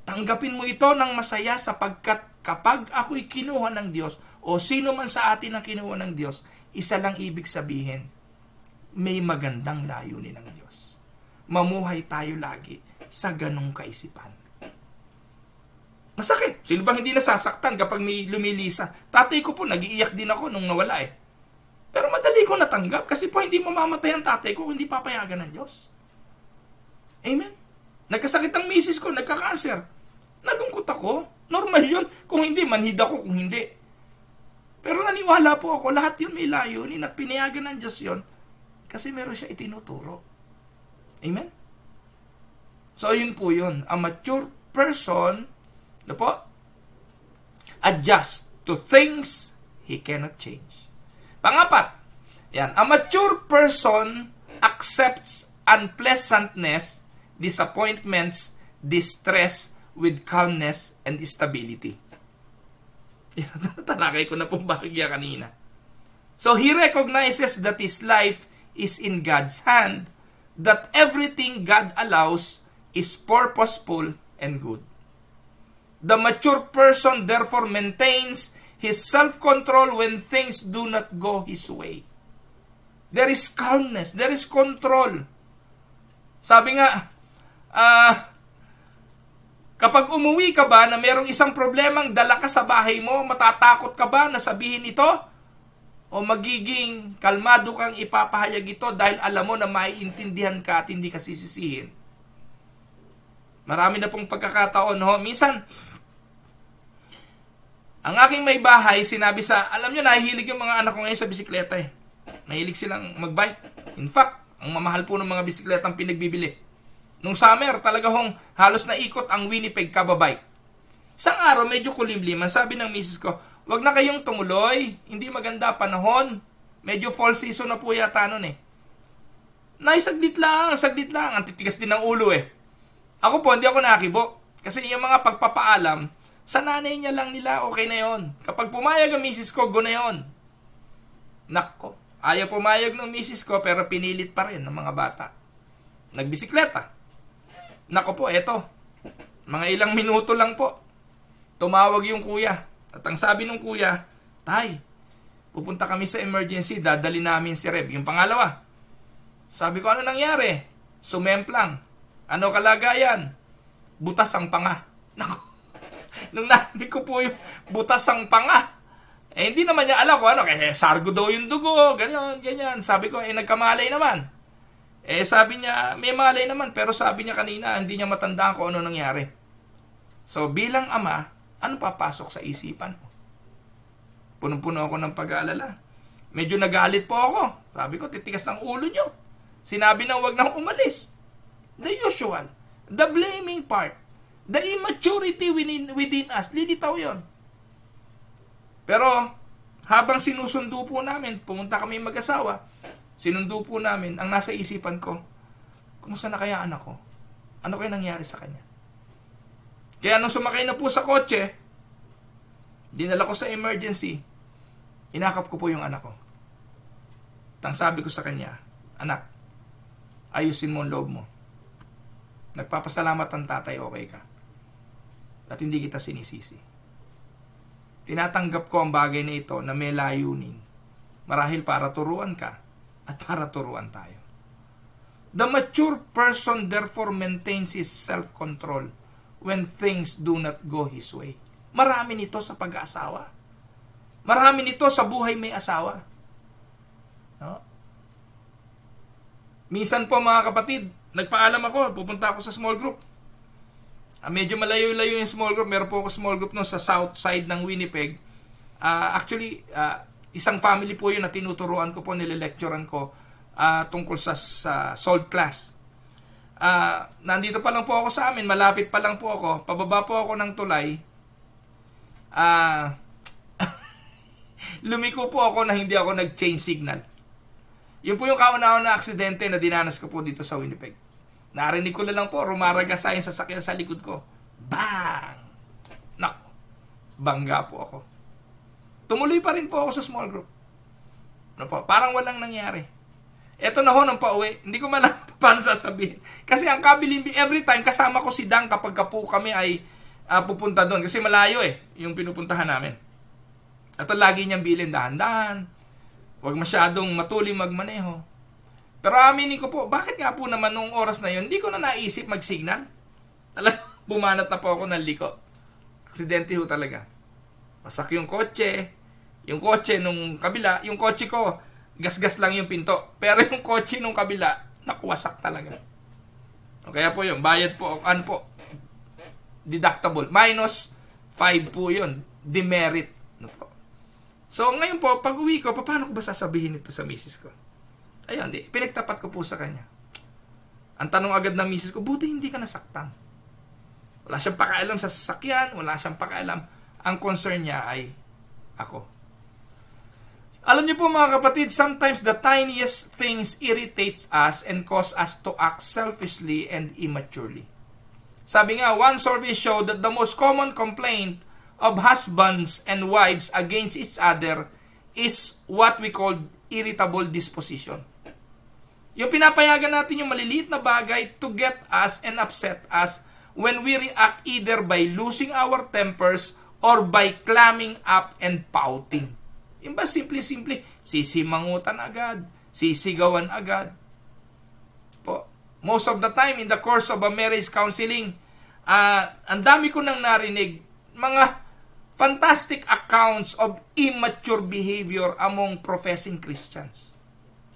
Tanggapin mo ito ng masaya sapagkat kapag ako'y kinuha ng Diyos, o sino man sa atin ang kinuha ng Diyos, isa lang ibig sabihin, may magandang layunin ng Diyos. Mamuhay tayo lagi sa ganong kaisipan. Masakit. Sino bang hindi nasasaktan kapag may lumilisa? Tatay ko po, nagiiyak din ako nung nawala eh. Pero madali ko natanggap kasi po hindi mamamatay ang tatay ko kung hindi papayagan ng Diyos. Amen? Nagkasakit ang misis ko, nagka-cancer. Nalungkot ako. Normal yun. Kung hindi, manhid ko kung hindi. Pero naniwala po ako, lahat yun may layunin at pinayagan ng Diyos yun kasi meron siya itinuturo. Amen? So, yun po yun. A mature person, na ano po, adjust to things he cannot change. Pangapat, yan, a mature person accepts unpleasantness, disappointments, distress with calmness and stability. Talakay ko na pong bahagya kanina. So he recognizes that his life is in God's hand, that everything God allows is purposeful and good. The mature person therefore maintains his self-control when things do not go his way. There is calmness, there is control. Sabi nga, ah, uh, Kapag umuwi ka ba na merong isang problemang dala ka sa bahay mo, matatakot ka ba na sabihin ito? O magiging kalmado kang ipapahayag ito dahil alam mo na maiintindihan ka at hindi ka sisisihin? Marami na pong pagkakataon, ho. Minsan, ang aking may bahay, sinabi sa, alam nyo, nahihilig yung mga anak ko ngayon sa bisikleta eh. Nahilig silang magbike. In fact, ang mamahal po ng mga bisikleta ang pinagbibili Nung summer, talaga hong halos naikot ang Winnipeg kababay. Sa araw, medyo kulimliman, sabi ng misis ko, wag na kayong tumuloy, hindi maganda panahon. Medyo fall season na po yata nun eh. Nay, saglit lang, saglit lang. Ang titigas din ng ulo eh. Ako po, hindi ako nakakibo. Kasi yung mga pagpapaalam, sa nanay niya lang nila, okay na yon. Kapag pumayag ang misis ko, go na yon. Nakko, ayaw pumayag ng misis ko pero pinilit pa rin ng mga bata. Nagbisikleta. Nako po, eto. Mga ilang minuto lang po. Tumawag yung kuya. At ang sabi ng kuya, Tay, pupunta kami sa emergency, dadali namin si Rev. Yung pangalawa. Sabi ko, ano nangyari? Sumemplang. Ano kalagayan? Butas ang panga. Nako. Nung narinig ko po yung butas ang panga. Eh, hindi naman niya alam ko ano. Kasi sargo daw yung dugo. Ganyan, ganyan. Sabi ko, eh, nagkamalay naman. Eh sabi niya, may malay naman pero sabi niya kanina hindi niya matandaan kung ano nangyari. So bilang ama, ano papasok sa isipan mo? Punong-puno ako ng pag-aalala. Medyo nagalit po ako. Sabi ko, titigas ang ulo nyo. Sinabi na huwag nang umalis. The usual. The blaming part. The immaturity within, within us. Lilitaw yon. Pero habang sinusundo po namin, pumunta kami mag-asawa, Sinundo po namin ang nasa isipan ko, kumusta na kaya anak ko? Ano kaya nangyari sa kanya? Kaya nung sumakay na po sa kotse, dinala ko sa emergency, inakap ko po yung anak ko. Tang sabi ko sa kanya, anak, ayusin mo ang loob mo. Nagpapasalamat ang tatay, okay ka. At hindi kita sinisisi. Tinatanggap ko ang bagay na ito na may layunin. Marahil para turuan ka at para turuan tayo. The mature person therefore maintains his self-control when things do not go his way. Marami nito sa pag asawa Marami nito sa buhay may asawa. No? Minsan po mga kapatid, nagpaalam ako, pupunta ako sa small group. Ah, medyo malayo-layo yung small group. Meron po ako small group no sa south side ng Winnipeg. Uh, actually, uh, Isang family po yun na tinuturuan ko po, nililecturean ko uh, tungkol sa, sa solved class. Uh, nandito pa lang po ako sa amin, malapit pa lang po ako, pababa po ako ng tulay. Uh, lumiko po ako na hindi ako nag-change signal. Yun po yung kauna na aksidente na dinanas ko po dito sa Winnipeg. Narinig ko na lang po, rumaragasay sa sasakyan sa likod ko. Bang! Nako, bangga po ako. Tumuloy pa rin po ako sa small group. Ano po? Parang walang nangyari. Eto na ho ng pauwi. Hindi ko malam paano sasabihin. Kasi ang kabilimbi, every time kasama ko si Dan kapag ka po kami ay uh, pupunta doon. Kasi malayo eh, yung pinupuntahan namin. At lagi niyang bilin dahan-dahan. Huwag masyadong matuloy magmaneho. Pero aminin ko po, bakit nga po naman nung oras na yon hindi ko na naisip mag-signal? Alam, bumanat na po ako ng liko. Aksidente ho talaga. Masak yung kotse, yung kotse nung kabila, yung kotse ko, gasgas lang yung pinto. Pero yung kotse nung kabila, nakuwasak talaga. O kaya po yun, bayad po, ano po, deductible. Minus 5 po yun, demerit. No po. So ngayon po, pag uwi ko, paano ko ba sasabihin ito sa misis ko? Ayun, pinagtapat ko po sa kanya. Ang tanong agad ng misis ko, buti hindi ka nasaktan. Wala siyang pakialam sa sasakyan, wala siyang pakialam. Ang concern niya ay ako. Alam niyo po mga kapatid, sometimes the tiniest things irritates us and cause us to act selfishly and immaturely. Sabi nga, one survey showed that the most common complaint of husbands and wives against each other is what we call irritable disposition. Yung pinapayagan natin yung maliliit na bagay to get us and upset us when we react either by losing our tempers or by clamming up and pouting. Yung simple-simple, sisimangutan agad, sisigawan agad. Po. Most of the time, in the course of a marriage counseling, uh, ang dami ko nang narinig, mga fantastic accounts of immature behavior among professing Christians.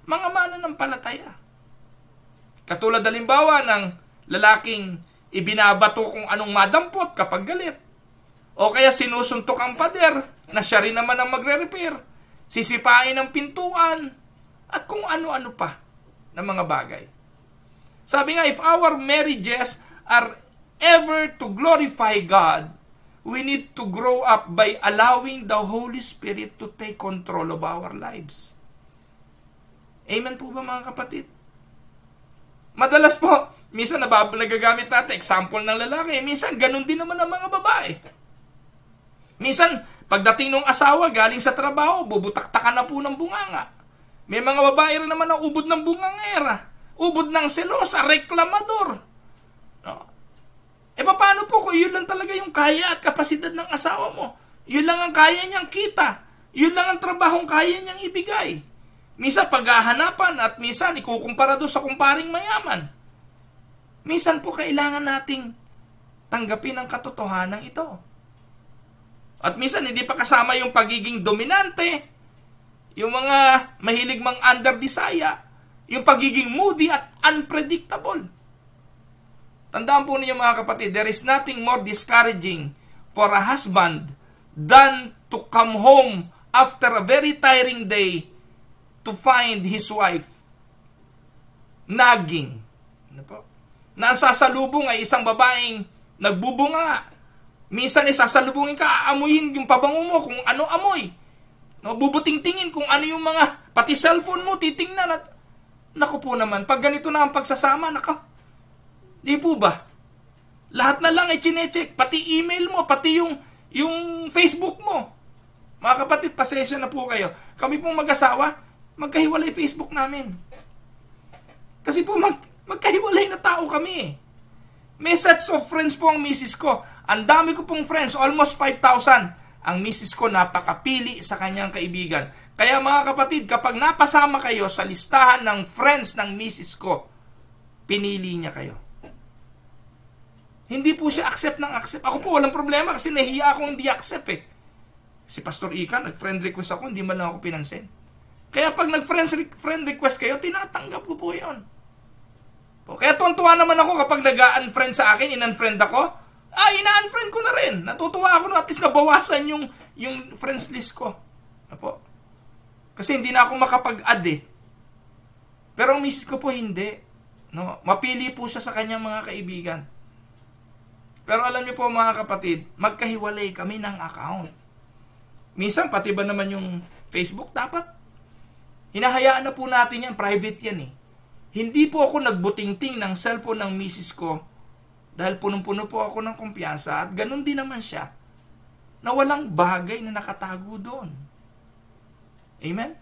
Mga mananampalataya. Katulad halimbawa ng lalaking ibinabato kung anong madampot kapag galit. O kaya sinusuntok ang pader na siya rin naman ang magre-repair, sisipain ang pintuan, at kung ano-ano pa na mga bagay. Sabi nga, if our marriages are ever to glorify God, we need to grow up by allowing the Holy Spirit to take control of our lives. Amen po ba mga kapatid? Madalas po, minsan nabab- nagagamit natin example ng lalaki, minsan ganun din naman ang mga babae. Minsan, Pagdating ng asawa galing sa trabaho, bubutaktakan na po ng bunganga. May mga babae rin naman na ubod ng bungangera, ubod ng selosa, reklamador. No? Ah. E eh, paano po kung yun lang talaga yung kaya at kapasidad ng asawa mo? Yun lang ang kaya niyang kita. Yun lang ang trabahong kaya niyang ibigay. Misa paghahanapan at minsan ikukumpara doon sa kumparing mayaman. Minsan po kailangan nating tanggapin ang katotohanan ito. At minsan hindi pa kasama yung pagiging dominante, yung mga mahilig mang under desire, yung pagiging moody at unpredictable. Tandaan po ninyo mga kapatid, there is nothing more discouraging for a husband than to come home after a very tiring day to find his wife nagging. Ano po? Nasasalubong ay isang babaeng nagbubunga Minsan eh, sasalubungin ka, aamuyin yung pabango mo kung ano amoy. No, bubuting tingin kung ano yung mga, pati cellphone mo, titingnan at, naku po naman, pag ganito na ang pagsasama, naka, di po ba? Lahat na lang eh, chinecheck, pati email mo, pati yung, yung Facebook mo. Mga kapatid, pasensya na po kayo. Kami pong mag-asawa, magkahiwalay Facebook namin. Kasi po, mag, magkahiwalay na tao kami eh. May sets of friends po ang misis ko. Ang dami ko pong friends, almost 5,000. Ang misis ko napakapili sa kanyang kaibigan. Kaya mga kapatid, kapag napasama kayo sa listahan ng friends ng misis ko, pinili niya kayo. Hindi po siya accept ng accept. Ako po, walang problema kasi nahiya akong hindi accept eh. Si Pastor Ika, nag-friend request ako, hindi man lang ako pinansin. Kaya pag nag-friend re- friend request kayo, tinatanggap ko po yon. O, kaya tuwan-tuwa naman ako kapag nag-unfriend sa akin, in-unfriend ako, ah, ina-unfriend ko na rin. Natutuwa ako no, at least nabawasan yung, yung friends list ko. Apo. Kasi hindi na ako makapag-add eh. Pero ang misis ko po hindi. No? Mapili po siya sa kanyang mga kaibigan. Pero alam niyo po mga kapatid, magkahiwalay kami ng account. Minsan pati ba naman yung Facebook dapat? Hinahayaan na po natin yan, private yan eh. Hindi po ako nagbutingting ng cellphone ng misis ko dahil punong-puno po ako ng kumpiyansa at ganun din naman siya na walang bagay na nakatago doon. Amen?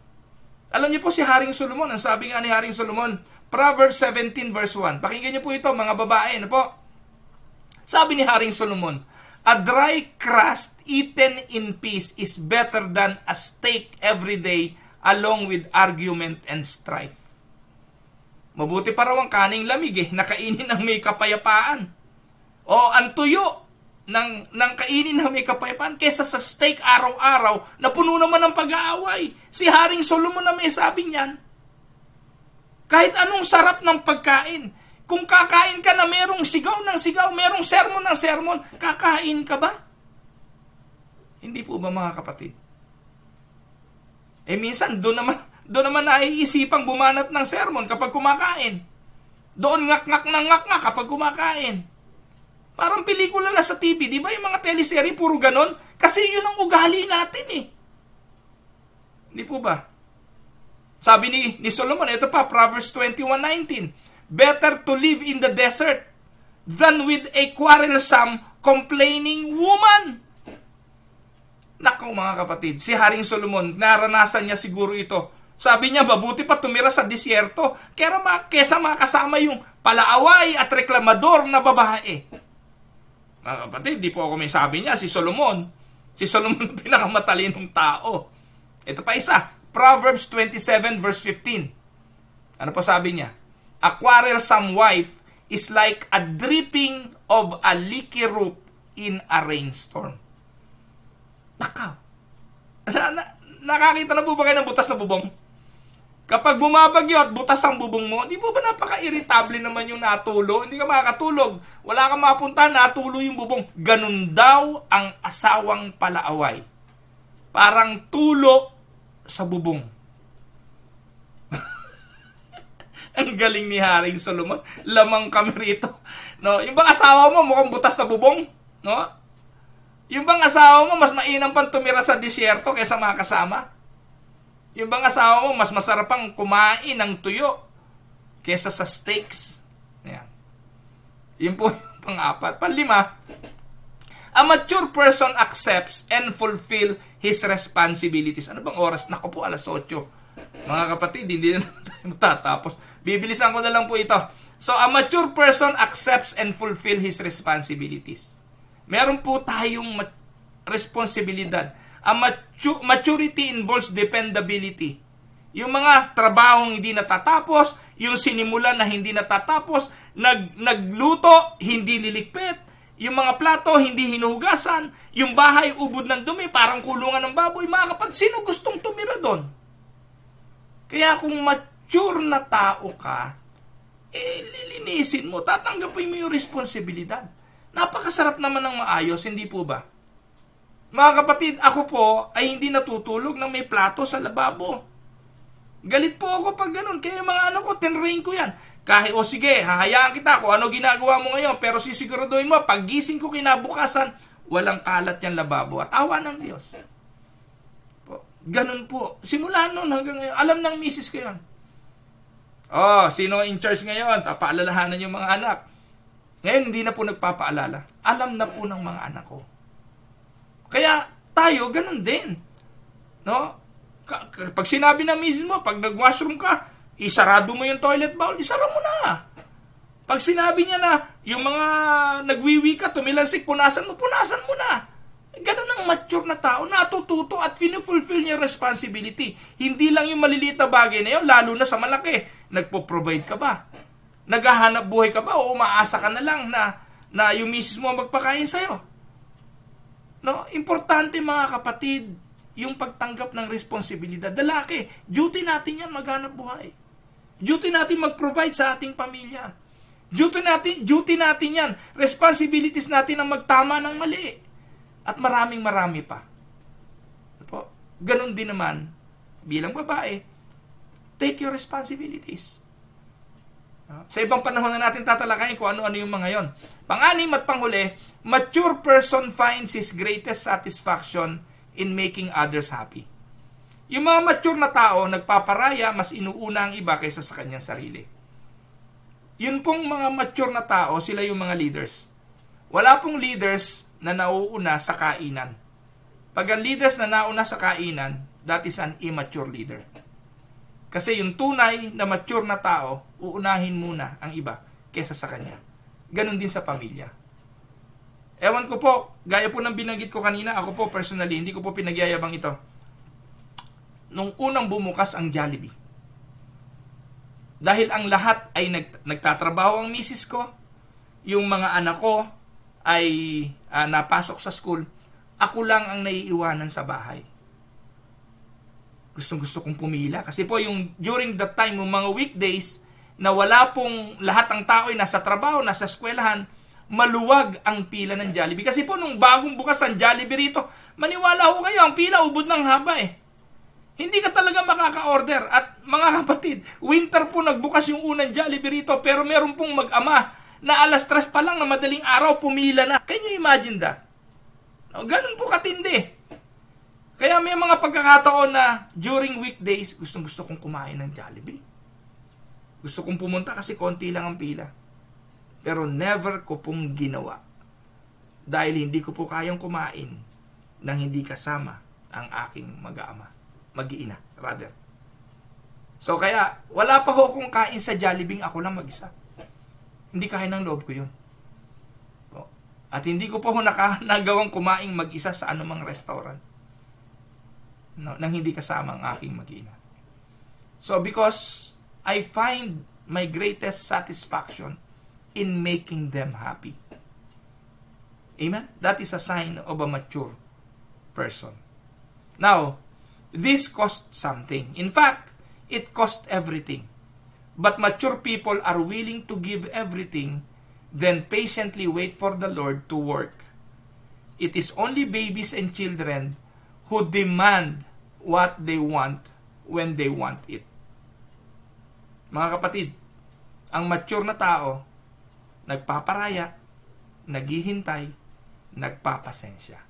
Alam niyo po si Haring Solomon, ang sabi nga ni Haring Solomon, Proverbs 17 verse 1. Pakinggan niyo po ito mga babae, ano po? Sabi ni Haring Solomon, A dry crust eaten in peace is better than a steak every day along with argument and strife. Mabuti pa raw ang kaning lamig eh, nakainin ng may kapayapaan. O ang tuyo ng, ng kainin ng may kapayapaan kesa sa steak araw-araw na puno naman ng pag-aaway. Si Haring Solomon na may sabi niyan. Kahit anong sarap ng pagkain, kung kakain ka na merong sigaw ng sigaw, merong sermon ng sermon, kakain ka ba? Hindi po ba mga kapatid? Eh minsan doon naman doon naman naiisipang bumanat ng sermon kapag kumakain. Doon ngak-ngak ng ngak-ngak kapag kumakain. Parang pelikula lang sa TV, di ba yung mga teleserye puro ganon? Kasi yun ang ugali natin eh. Hindi po ba? Sabi ni, ni Solomon, ito pa, Proverbs 21.19, Better to live in the desert than with a quarrelsome, complaining woman. Nako mga kapatid, si Haring Solomon, naranasan niya siguro ito sabi niya, mabuti pa tumira sa disyerto kaya ma kesa makasama yung palaaway at reklamador na babae. Mga kapatid, di po ako may sabi niya, si Solomon. Si Solomon ang pinakamatalinong tao. Ito pa isa, Proverbs 27 verse 15. Ano pa sabi niya? A quarrelsome wife is like a dripping of a leaky roof in a rainstorm. Nakaw. Na, na, nakakita na po ba kayo ng butas na bubong? Kapag bumabagyo at butas ang bubong mo, di po ba napaka-irritable naman yung natulo? Hindi ka makakatulog. Wala kang mapunta, natulo yung bubong. Ganun daw ang asawang palaaway. Parang tulo sa bubong. ang galing ni Haring Solomon. Lamang kami rito. No? Yung bang asawa mo mukhang butas na bubong? No? Yung bang asawa mo mas mainam pang tumira sa disyerto kaysa mga kasama? Yung bang asawa mo, mas masarap pang kumain ng tuyo kesa sa steaks. Yan. Yun po yung pang-apat. Pang-lima, a mature person accepts and fulfill his responsibilities. Ano bang oras? Naku po, alas 8. Mga kapatid, hindi na tayo matatapos. Bibilisan ko na lang po ito. So, a mature person accepts and fulfill his responsibilities. Meron po tayong responsibilidad ang maturity involves dependability. Yung mga trabahong hindi natatapos, yung sinimula na hindi natatapos, nag, nagluto, hindi nilikpit, yung mga plato hindi hinuhugasan, yung bahay ubod ng dumi, parang kulungan ng baboy. Mga kapatid, sino gustong tumira doon? Kaya kung mature na tao ka, eh, lilinisin mo, tatanggapin mo yung responsibilidad. Napakasarap naman ng maayos, hindi po ba? Mga kapatid, ako po ay hindi natutulog nang may plato sa lababo. Galit po ako pag ganun. Kaya mga ano ko, tenrain ko yan. Kahit, o sige, hahayaan kita kung ano ginagawa mo ngayon, pero sisiguraduhin mo, pag gising ko kinabukasan, walang kalat yan lababo. At awa ng Diyos. Po. Ganun po. Simula noon hanggang ngayon, alam ng misis ko yan. Oh, sino in charge ngayon? Paalalahanan yung mga anak. Ngayon, hindi na po nagpapaalala. Alam na po ng mga anak ko kaya tayo, ganun din. No? Pag sinabi na mismo, pag nag-washroom ka, isarado mo yung toilet bowl, isara mo na. Pag sinabi niya na, yung mga nagwiwi ka, tumilansik, punasan mo, punasan mo na. Ganun ang mature na tao, natututo at fulfill niya responsibility. Hindi lang yung maliliit na bagay na yun, lalo na sa malaki. Nagpo-provide ka ba? Naghahanap buhay ka ba? O umaasa ka na lang na, na yung misis mo magpakain sa'yo? No, importante mga kapatid, yung pagtanggap ng responsibilidad. Dalaki, duty natin yan maghanap buhay. Duty natin mag-provide sa ating pamilya. Duty natin, duty natin yan. Responsibilities natin ang magtama ng mali. At maraming marami pa. Ano po, ganun din naman, bilang babae, take your responsibilities. Sa ibang panahon na natin tatalakayin kung ano-ano yung mga yon. Pang-anim at panghuli, mature person finds his greatest satisfaction in making others happy. Yung mga mature na tao, nagpaparaya, mas inuuna ang iba kaysa sa kanyang sarili. Yun pong mga mature na tao, sila yung mga leaders. Wala pong leaders na nauuna sa kainan. Pag ang leaders na nauna sa kainan, that is an immature leader. Kasi yung tunay na mature na tao, uunahin muna ang iba kaysa sa kanya. Ganon din sa pamilya Ewan ko po, gaya po ng binanggit ko kanina, ako po personally, hindi ko po pinagyayabang ito. Nung unang bumukas ang Jollibee, dahil ang lahat ay nag, nagtatrabaho ang misis ko, yung mga anak ko ay uh, napasok sa school, ako lang ang naiiwanan sa bahay. Gustong gusto kong pumila. Kasi po yung during that time, yung mga weekdays, na wala pong lahat ng tao ay nasa trabaho, nasa eskwelahan, maluwag ang pila ng Jollibee. Kasi po, nung bagong bukas ang Jollibee rito, maniwala ko kayo, ang pila ubod ng haba eh. Hindi ka talaga makaka-order. At mga kapatid, winter po nagbukas yung unang Jollibee rito, pero meron pong mag-ama na alas tres pa lang na madaling araw, pumila na. Can you imagine that? No, ganun po katindi. Kaya may mga pagkakataon na during weekdays, gustong gusto kong kumain ng Jollibee. Gusto kong pumunta kasi konti lang ang pila. Pero never ko pong ginawa. Dahil hindi ko po kayang kumain nang hindi kasama ang aking mag-aama. Mag-iina, rather. So kaya, wala pa ho akong kain sa Jollibee, ako lang mag-isa. Hindi kain ng loob ko yun. At hindi ko pa ho naka, nagawang kumain mag-isa sa anumang restaurant. No, nang hindi kasama ang aking mag-ina. So because I find my greatest satisfaction in making them happy. Amen? That is a sign of a mature person. Now, this costs something. In fact, it costs everything. But mature people are willing to give everything, then patiently wait for the Lord to work. It is only babies and children who demand what they want when they want it. Mga kapatid, ang mature na tao nagpaparaya, naghihintay, nagpapasensya.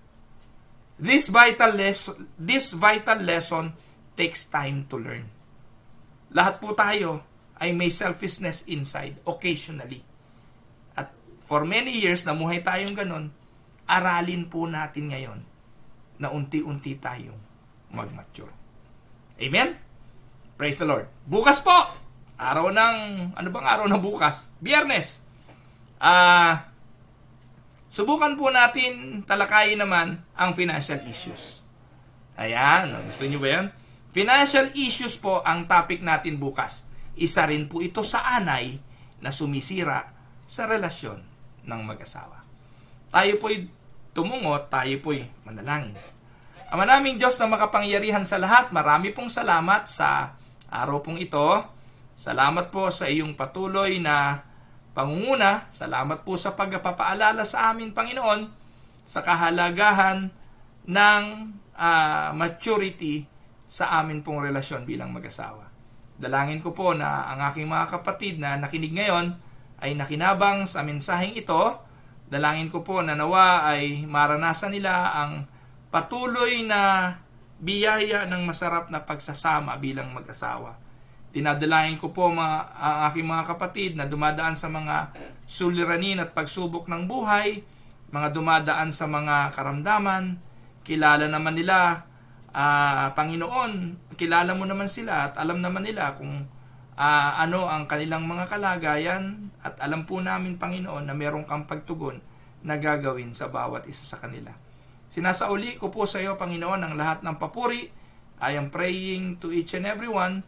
This vital, lesson, this vital lesson takes time to learn. Lahat po tayo ay may selfishness inside occasionally. At for many years, na namuhay tayong ganun, aralin po natin ngayon na unti-unti tayong magmature. Amen? Praise the Lord. Bukas po! Araw ng, ano bang araw ng bukas? Biyernes! Ah, subukan po natin talakayin naman ang financial issues. Ayan, gusto niyo ba yan? Financial issues po ang topic natin bukas. Isa rin po ito sa anay na sumisira sa relasyon ng mag-asawa. Tayo po'y tumungo, tayo po'y manalangin. Ama naming Diyos na makapangyarihan sa lahat, marami pong salamat sa araw pong ito. Salamat po sa iyong patuloy na Pangunguna, salamat po sa pagpapaalala sa amin, Panginoon, sa kahalagahan ng uh, maturity sa amin pong relasyon bilang mag-asawa. Dalangin ko po na ang aking mga kapatid na nakinig ngayon ay nakinabang sa mensaheng ito. Dalangin ko po na nawa ay maranasan nila ang patuloy na biyaya ng masarap na pagsasama bilang mag-asawa. Dinadalayan ko po mga, ang aking mga kapatid na dumadaan sa mga suliranin at pagsubok ng buhay, mga dumadaan sa mga karamdaman, kilala naman nila uh, Panginoon, kilala mo naman sila at alam naman nila kung uh, ano ang kanilang mga kalagayan at alam po namin Panginoon na meron kang pagtugon na gagawin sa bawat isa sa kanila. Sinasauli ko po sa iyo Panginoon ang lahat ng papuri. I am praying to each and everyone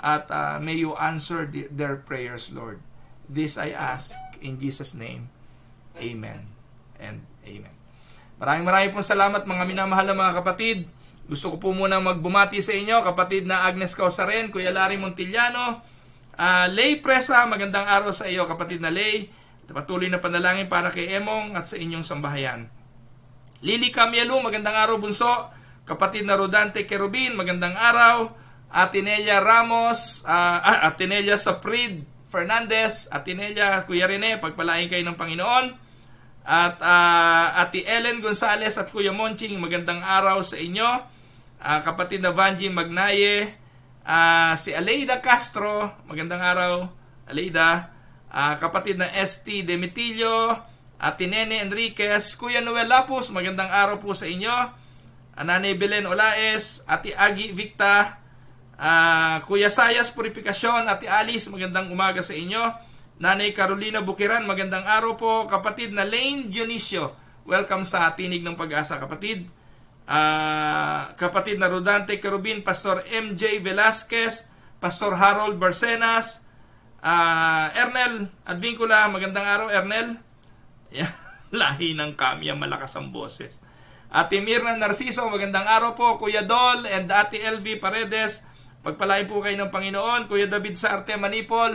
at uh, may you answer the, their prayers, Lord. This I ask in Jesus' name. Amen and amen. Maraming maraming pong salamat mga minamahal na mga kapatid. Gusto ko po muna magbumati sa inyo, kapatid na Agnes Causaren, Kuya Larry Montillano, uh, Lay Presa, magandang araw sa iyo kapatid na Lay. Patuloy na panalangin para kay Emong at sa inyong sambahayan. Lily Camielo, magandang araw bunso. Kapatid na Rodante Kerubin, magandang araw. Atenella Ramos, uh, ah, ah Atenella Saprid Fernandez, Atenella Kuya Rene, pagpalain kayo ng Panginoon. At uh, Ate Ellen Gonzales at Kuya Monching, magandang araw sa inyo. Uh, kapatid na Vanjie Magnaye, uh, si Aleida Castro, magandang araw Aleida. Uh, kapatid na ST Demitilio, at Nene Enriquez, Kuya Noel Lapus, magandang araw po sa inyo. Ananay Belen Olaes, Ate Agi Victa, Uh, Kuya Sayas Purifikasyon, Ate Alice, magandang umaga sa inyo. Nanay Carolina Bukiran, magandang araw po. Kapatid na Lane Dionisio, welcome sa Tinig ng Pag-asa, kapatid. Uh, kapatid na Rodante Carubin, Pastor MJ Velasquez, Pastor Harold Barcenas, uh, Ernel Advincula, magandang araw, Ernel. Lahi ng kamya, malakas ang boses. Ate Mirna Narciso, magandang araw po. Kuya Dol and Ate LV Paredes, Pagpalain po kayo ng Panginoon. Kuya David Sarte Manipol.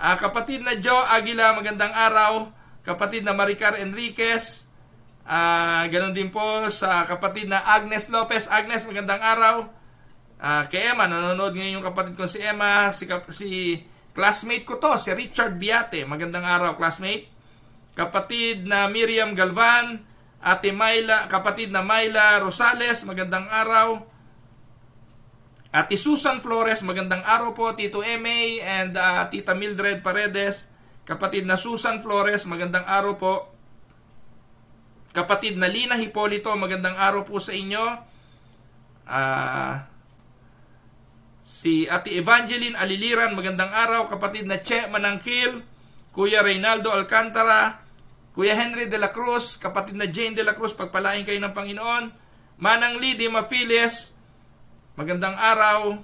Uh, kapatid na Joe Aguila, magandang araw. Kapatid na Maricar Enriquez. Uh, ah, ganon din po sa kapatid na Agnes Lopez. Agnes, magandang araw. Uh, kay Emma, nanonood ngayon yung kapatid ko si Emma. Si, si classmate ko to, si Richard Biate. Magandang araw, classmate. Kapatid na Miriam Galvan. Ate Myla, kapatid na Myla Rosales. Magandang araw. Ate Susan Flores, magandang araw po, Tito MA and uh, Tita Mildred Paredes. Kapatid na Susan Flores, magandang araw po. Kapatid na Lina Hipolito, magandang araw po sa inyo. Uh, si Ate Evangeline Aliliran, magandang araw. Kapatid na Che Manangkil, Kuya Reynaldo Alcantara, Kuya Henry de la Cruz, kapatid na Jane de la Cruz, pagpalain kayo ng Panginoon. Manang Lidia Mafiles, Magandang araw.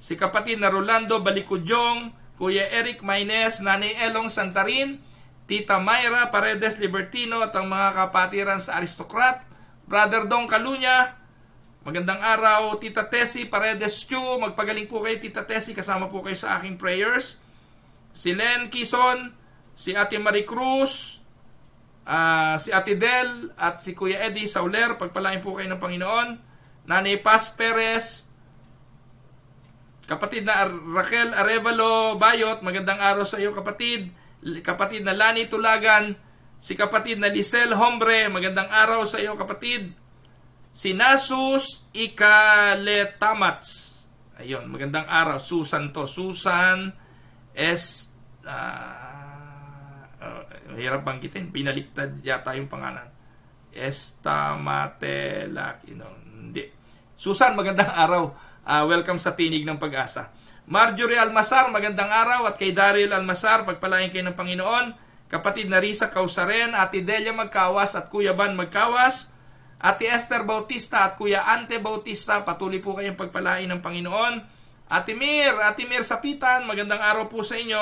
Si kapatid na Rolando Balikudyong, Kuya Eric Maines, Nanay Elong Santarin, Tita Mayra Paredes Libertino at ang mga kapatiran sa Aristocrat, Brother Dong Kalunya, magandang araw, Tita Tessie Paredes Chu, magpagaling po kay Tita Tessie, kasama po kayo sa aking prayers. Si Len Kison, si Ate Marie Cruz, uh, si Ate Del at si Kuya Eddie Sauler. Pagpalain po kayo ng Panginoon na ni Paz Perez, kapatid na Raquel Arevalo Bayot, magandang araw sa iyo kapatid, kapatid na Lani Tulagan, si kapatid na Lisel Hombre, magandang araw sa iyo kapatid, si Nasus Ikaletamats, ayun, magandang araw, Susan to, Susan S. Uh, uh, hirap banggitin, binaliktad yata yung pangalan. Estamatelak, Estamatelakinon. Hindi. Susan, magandang araw. Uh, welcome sa Tinig ng Pag-asa. Marjorie Almasar, magandang araw. At kay Daryl Almasar, pagpalain kayo ng Panginoon. Kapatid Narisa Kausaren, Ate Delia Magkawas at Kuya Ban Magkawas. Ate Esther Bautista at Kuya Ante Bautista, patuloy po kayong pagpalain ng Panginoon. Ate Mir, Ate Mir Sapitan, magandang araw po sa inyo.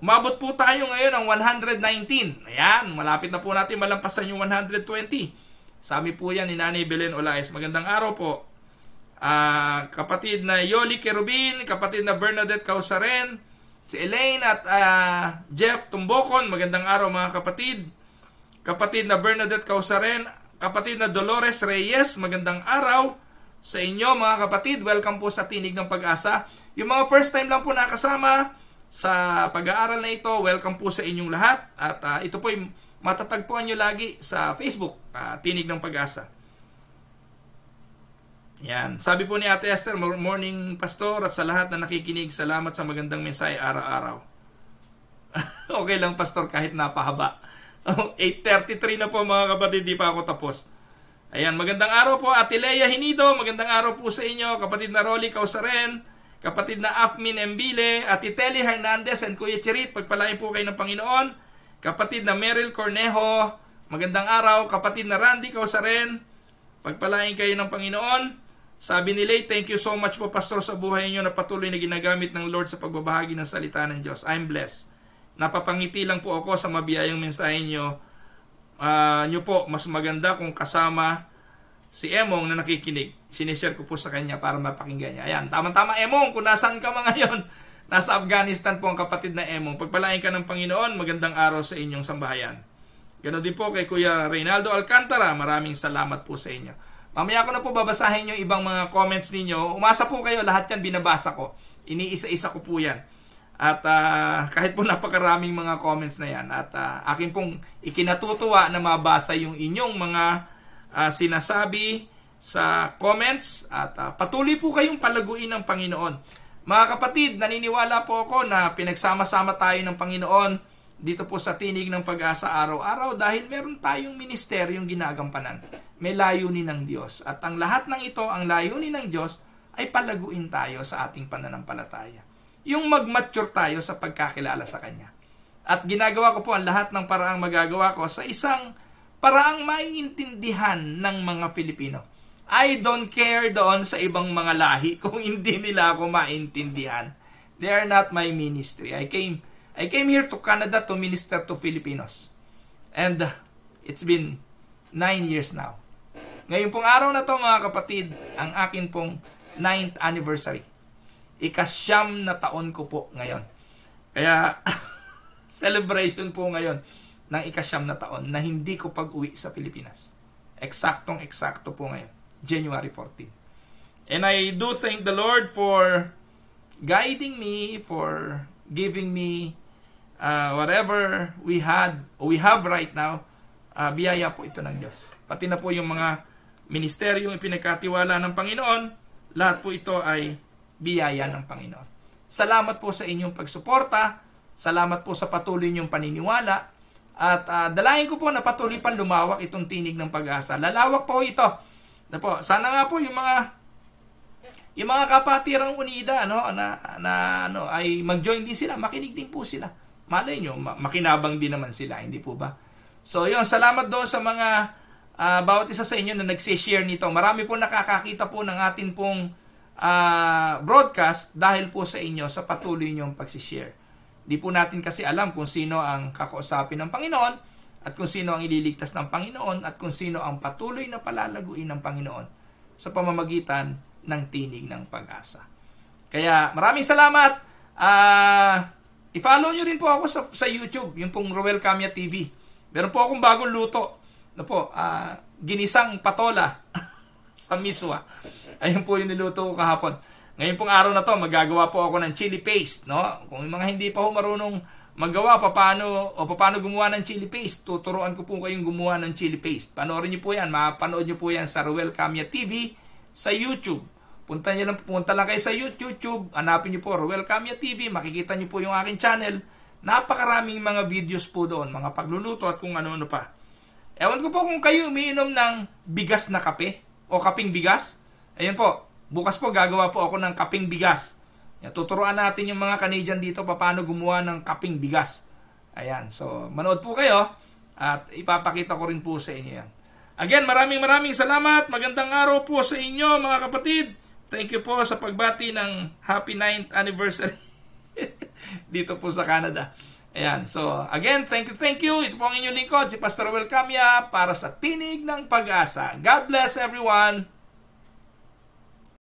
Umabot po tayo ngayon ng 119. Ayan, malapit na po natin malampasan yung 120. Sabi po yan ni Nanay Belen Olais. Magandang araw po. Uh, kapatid na Yoli Kerubin, kapatid na Bernadette Causaren, si Elaine at uh, Jeff Tumbokon. Magandang araw mga kapatid. Kapatid na Bernadette Causaren, kapatid na Dolores Reyes. Magandang araw sa inyo mga kapatid. Welcome po sa Tinig ng Pag-asa. Yung mga first time lang po nakasama sa pag-aaral na ito, welcome po sa inyong lahat. At uh, ito po yung matatagpuan nyo lagi sa Facebook, uh, Tinig ng Pag-asa. Yan. Sabi po ni Ate Esther, morning pastor at sa lahat na nakikinig, salamat sa magandang mensahe araw-araw. okay lang pastor kahit napahaba. 8.33 na po mga kapatid, di pa ako tapos. Ayan, magandang araw po Ate Leia Hinido, magandang araw po sa inyo, kapatid na Rolly Kausaren, kapatid na Afmin Embile, Ate Telly Hernandez and Kuya Chirit, pagpalain po kayo ng Panginoon. Kapatid na Meryl Cornejo, magandang araw. Kapatid na Randy Kausaren, pagpalain kayo ng Panginoon. Sabi ni Lay, thank you so much po Pastor sa buhay niyo na patuloy na ginagamit ng Lord sa pagbabahagi ng salita ng Diyos. I'm blessed. Napapangiti lang po ako sa mabiyayang mensahe niyo. Uh, niyo po, mas maganda kung kasama si Emong na nakikinig. Sinishare ko po sa kanya para mapakinggan niya. Ayan, tama-tama Emong, kung nasaan ka mga ngayon. Nasa Afghanistan po ang kapatid na Emong. Pagpalain ka ng Panginoon, magandang araw sa inyong sambahayan. Ganon din po kay Kuya Reynaldo Alcantara, maraming salamat po sa inyo. Mamaya ko na po babasahin yung ibang mga comments ninyo. Umasa po kayo, lahat yan binabasa ko. Iniisa-isa ko po yan. At uh, kahit po napakaraming mga comments na yan. At uh, akin pong ikinatutuwa na mabasa yung inyong mga uh, sinasabi sa comments. At uh, patuloy po kayong palaguin ng Panginoon mga kapatid, naniniwala po ako na pinagsama-sama tayo ng Panginoon dito po sa tinig ng pag-asa araw-araw dahil meron tayong ministeryong ginagampanan. May layunin ng Diyos. At ang lahat ng ito, ang layunin ng Diyos, ay palaguin tayo sa ating pananampalataya. Yung mag-mature tayo sa pagkakilala sa Kanya. At ginagawa ko po ang lahat ng paraang magagawa ko sa isang paraang maiintindihan ng mga Filipino. I don't care doon sa ibang mga lahi kung hindi nila ako maintindihan. They are not my ministry. I came I came here to Canada to minister to Filipinos. And uh, it's been nine years now. Ngayon pong araw na to mga kapatid, ang akin pong 9th anniversary. Ikasyam na taon ko po ngayon. Kaya celebration po ngayon ng ikasyam na taon na hindi ko pag-uwi sa Pilipinas. Eksaktong eksakto po ngayon. January 14. And I do thank the Lord for guiding me, for giving me uh, whatever we had, we have right now, uh, biyaya po ito ng Diyos. Pati na po yung mga ministeryo, yung ipinagkatiwala ng Panginoon, lahat po ito ay biyaya ng Panginoon. Salamat po sa inyong pagsuporta, salamat po sa patuloy niyong paniniwala, at uh, dalayan ko po na patuloy pang lumawak itong tinig ng pag-asa. Lalawak po ito na po, sana nga po yung mga yung mga kapatirang unida no na, na ano ay mag-join din sila, makinig din po sila. Malay nyo, makinabang din naman sila, hindi po ba? So, yun, salamat doon sa mga uh, bawat isa sa inyo na nagse-share nito. Marami po nakakakita po ng atin pong uh, broadcast dahil po sa inyo sa patuloy niyong pagsishare. Hindi po natin kasi alam kung sino ang kakausapin ng Panginoon, at kung sino ang ililigtas ng Panginoon at kung sino ang patuloy na palalaguin ng Panginoon sa pamamagitan ng tinig ng pag-asa. Kaya maraming salamat. Uh, i-follow nyo rin po ako sa, sa YouTube, yung pong Roel Camia TV. Meron po akong bagong luto. Ano po, uh, ginisang patola sa miswa. Ayun po yung niluto ko kahapon. Ngayon pong araw na to, magagawa po ako ng chili paste. No? Kung yung mga hindi pa ho marunong magawa paano o paano gumawa ng chili paste. Tuturuan ko po kayong gumawa ng chili paste. Panoorin niyo po 'yan, mapanood niyo po 'yan sa Ruel Camia TV sa YouTube. Punta niyo lang pumunta lang kayo sa YouTube, hanapin niyo po Ruel Camia TV, makikita niyo po yung akin channel. Napakaraming mga videos po doon, mga pagluluto at kung ano-ano pa. Ewan ko po kung kayo umiinom ng bigas na kape o kaping bigas. Ayun po, bukas po gagawa po ako ng kaping bigas. Yan, tuturuan natin yung mga Canadian dito paano gumawa ng kaping bigas. Ayan, so manood po kayo at ipapakita ko rin po sa inyo yan. Again, maraming maraming salamat. Magandang araw po sa inyo mga kapatid. Thank you po sa pagbati ng happy 9th anniversary dito po sa Canada. Ayan, so again, thank you, thank you. Ito po ang inyong lingkod, si Pastor Will Camia para sa Tinig ng Pag-asa. God bless everyone.